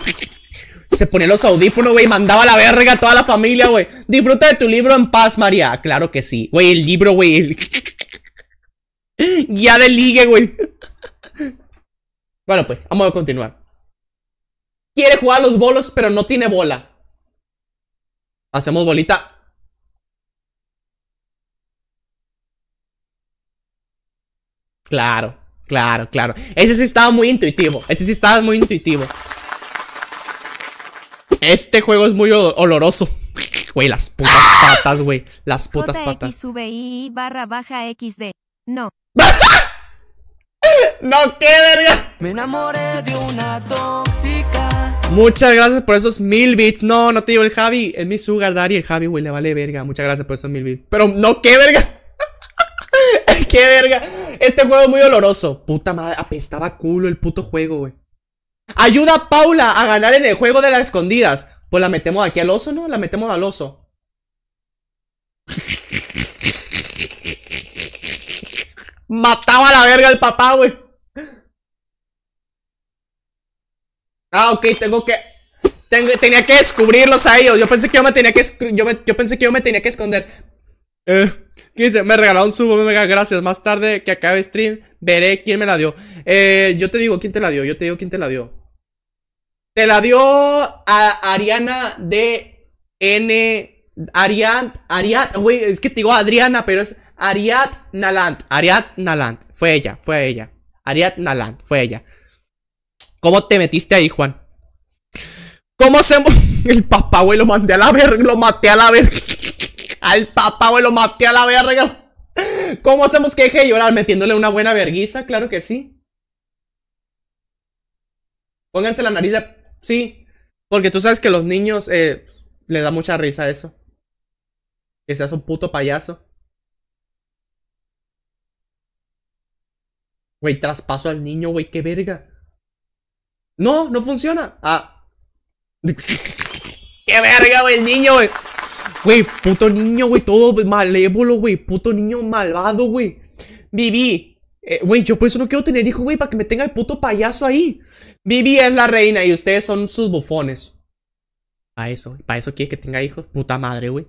[SPEAKER 1] se ponía los audífonos, güey, mandaba la verga a toda la familia, güey. Disfruta de tu libro en paz, María. Ah, claro que sí. Güey, el libro, güey, Guía de ligue, güey. bueno, pues, vamos a continuar. Quiere jugar a los bolos, pero no tiene bola. Hacemos bolita. Claro, claro, claro. Ese sí estaba muy intuitivo. Ese sí estaba muy intuitivo. Este juego es muy oloroso. Güey, las putas patas, güey. Las putas patas. barra baja XD. No. no, qué verga. Me enamoré de una tóxica. Muchas gracias por esos mil bits. No, no te digo el Javi. Es mi sugar daddy. El Javi, güey, le vale verga. Muchas gracias por esos mil bits. Pero no, qué verga. qué verga. Este juego es muy oloroso. Puta madre, apestaba culo el puto juego, güey. Ayuda a Paula a ganar en el juego de las escondidas. Pues la metemos aquí al oso, ¿no? La metemos al oso. Mataba a la verga el papá, güey. Ah, ok, tengo que. Tengo, tenía que descubrirlos a ellos. Yo pensé que yo me tenía que yo, yo pensé que yo me tenía que esconder. Eh, dice? me regalaron un mega gracias. Más tarde que acabe stream, veré quién me la dio. Eh, yo te digo quién te la dio, yo te digo quién te la dio la dio a Ariana de N. Ariad, Ariad, güey, es que te digo Adriana, pero es Ariad Naland, Ariad Naland fue ella, fue ella. Ariad Naland fue ella. ¿Cómo te metiste ahí, Juan? ¿Cómo hacemos? El papá, güey, lo mandé a la verga, lo maté a la verga. Al papá, güey, lo maté a la verga. ¿Cómo hacemos que deje de llorar? ¿Metiéndole una buena verguiza? Claro que sí. Pónganse la nariz de Sí, porque tú sabes que los niños eh, le da mucha risa eso. Que seas un puto payaso. Güey, traspaso al niño, güey, qué verga. No, no funciona. Ah. qué verga, güey, el niño, güey. Güey, puto niño, güey, todo malévolo, güey, puto niño malvado, güey. Viví. Eh, güey, yo por eso no quiero tener hijo, güey, para que me tenga el puto payaso ahí. Vivi es la reina y ustedes son sus bufones. Para eso, para eso quiere que tenga hijos. Puta madre, güey.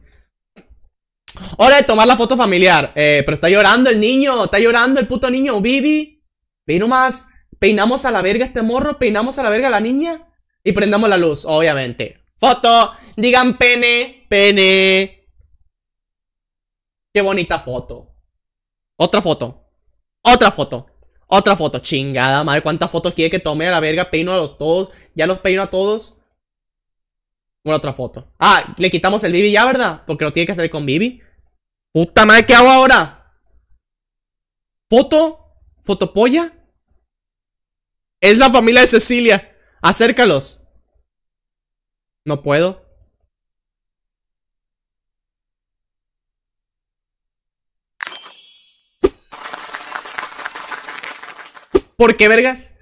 [SPEAKER 1] Hora de tomar la foto familiar. Eh, pero está llorando el niño, está llorando el puto niño. Vivi, ve nomás. Peinamos a la verga este morro, peinamos a la verga la niña y prendamos la luz, obviamente. Foto, digan pene, pene. Qué bonita foto. Otra foto. Otra foto. Otra foto, chingada madre, ¿cuántas fotos quiere que tome a la verga? Peino a los todos, ya los peino a todos. Una otra foto. Ah, le quitamos el Bibi ya, ¿verdad? Porque lo tiene que hacer con Bibi. Puta madre, ¿qué hago ahora? ¿Foto? ¿Fotopolla? Es la familia de Cecilia. Acércalos. No puedo. ¿Por qué vergas?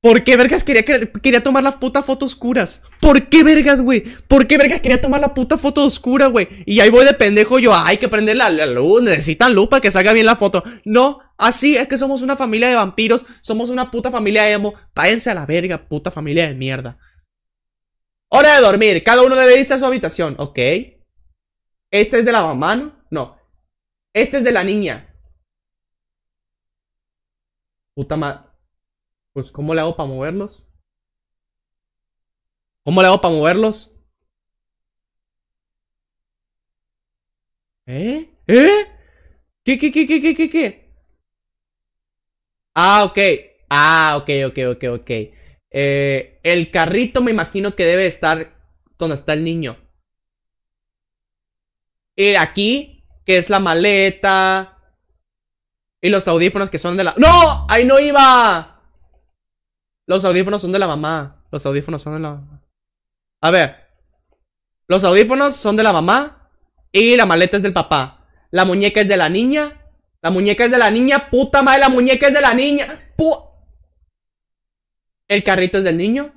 [SPEAKER 1] ¿Por qué vergas quería, quería tomar las putas fotos oscuras? ¿Por qué vergas, güey? ¿Por qué vergas quería tomar la puta foto oscura, güey? Y ahí voy de pendejo yo, hay que prender la, luz, necesitan luz para que salga bien la foto. No, así es que somos una familia de vampiros, somos una puta familia de emo. Páense a la verga, puta familia de mierda. Hora de dormir, cada uno debe irse a su habitación, ¿ok? Este es de la mamá, No. Este es de la niña. Puta madre. Pues, ¿cómo le hago para moverlos? ¿Cómo le hago para moverlos? ¿Eh? ¿Eh? ¿Qué, qué, qué, qué, qué, qué, qué? Ah, ok. Ah, ok, ok, ok, ok. Eh, el carrito me imagino que debe estar donde está el niño. ¿Y aquí, que es la maleta, y los audífonos que son de la... ¡No! ¡Ahí no iba! Los audífonos son de la mamá. Los audífonos son de la mamá. A ver. Los audífonos son de la mamá. Y la maleta es del papá. La muñeca es de la niña. La muñeca es de la niña. Puta madre, la muñeca es de la niña. el carrito es del niño.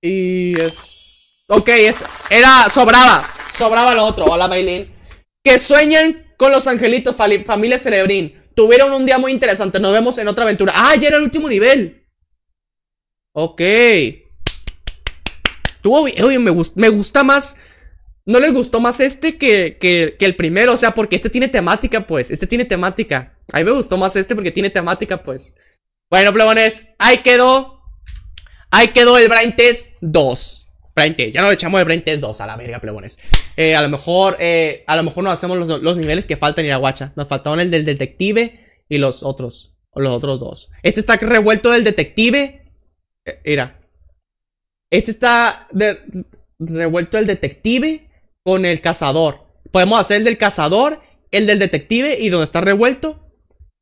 [SPEAKER 1] Y es... Ok, esto... Era... Sobraba. Sobraba lo otro. Hola, Maylin. Que sueñen con los angelitos familia Celebrín. Tuvieron un día muy interesante. Nos vemos en otra aventura. ¡Ah, ya era el último nivel! Ok. Tuvo me, gusta más. No les gustó más este que, el primero. O sea, porque este tiene temática, pues. Este tiene temática. A mí me gustó más este porque tiene temática, pues. Bueno, plebones. Ahí quedó. Ahí quedó el Brain Test 2 ya no echamos el test 2 a la verga, plebones. Eh, a lo mejor, eh, a lo mejor no hacemos los, niveles que faltan y la guacha. Nos faltaron el del detective y los otros. Los otros dos. Este está revuelto del detective. Eh, mira. Este está revuelto el detective con el cazador. Podemos hacer el del cazador, el del detective y donde está revuelto,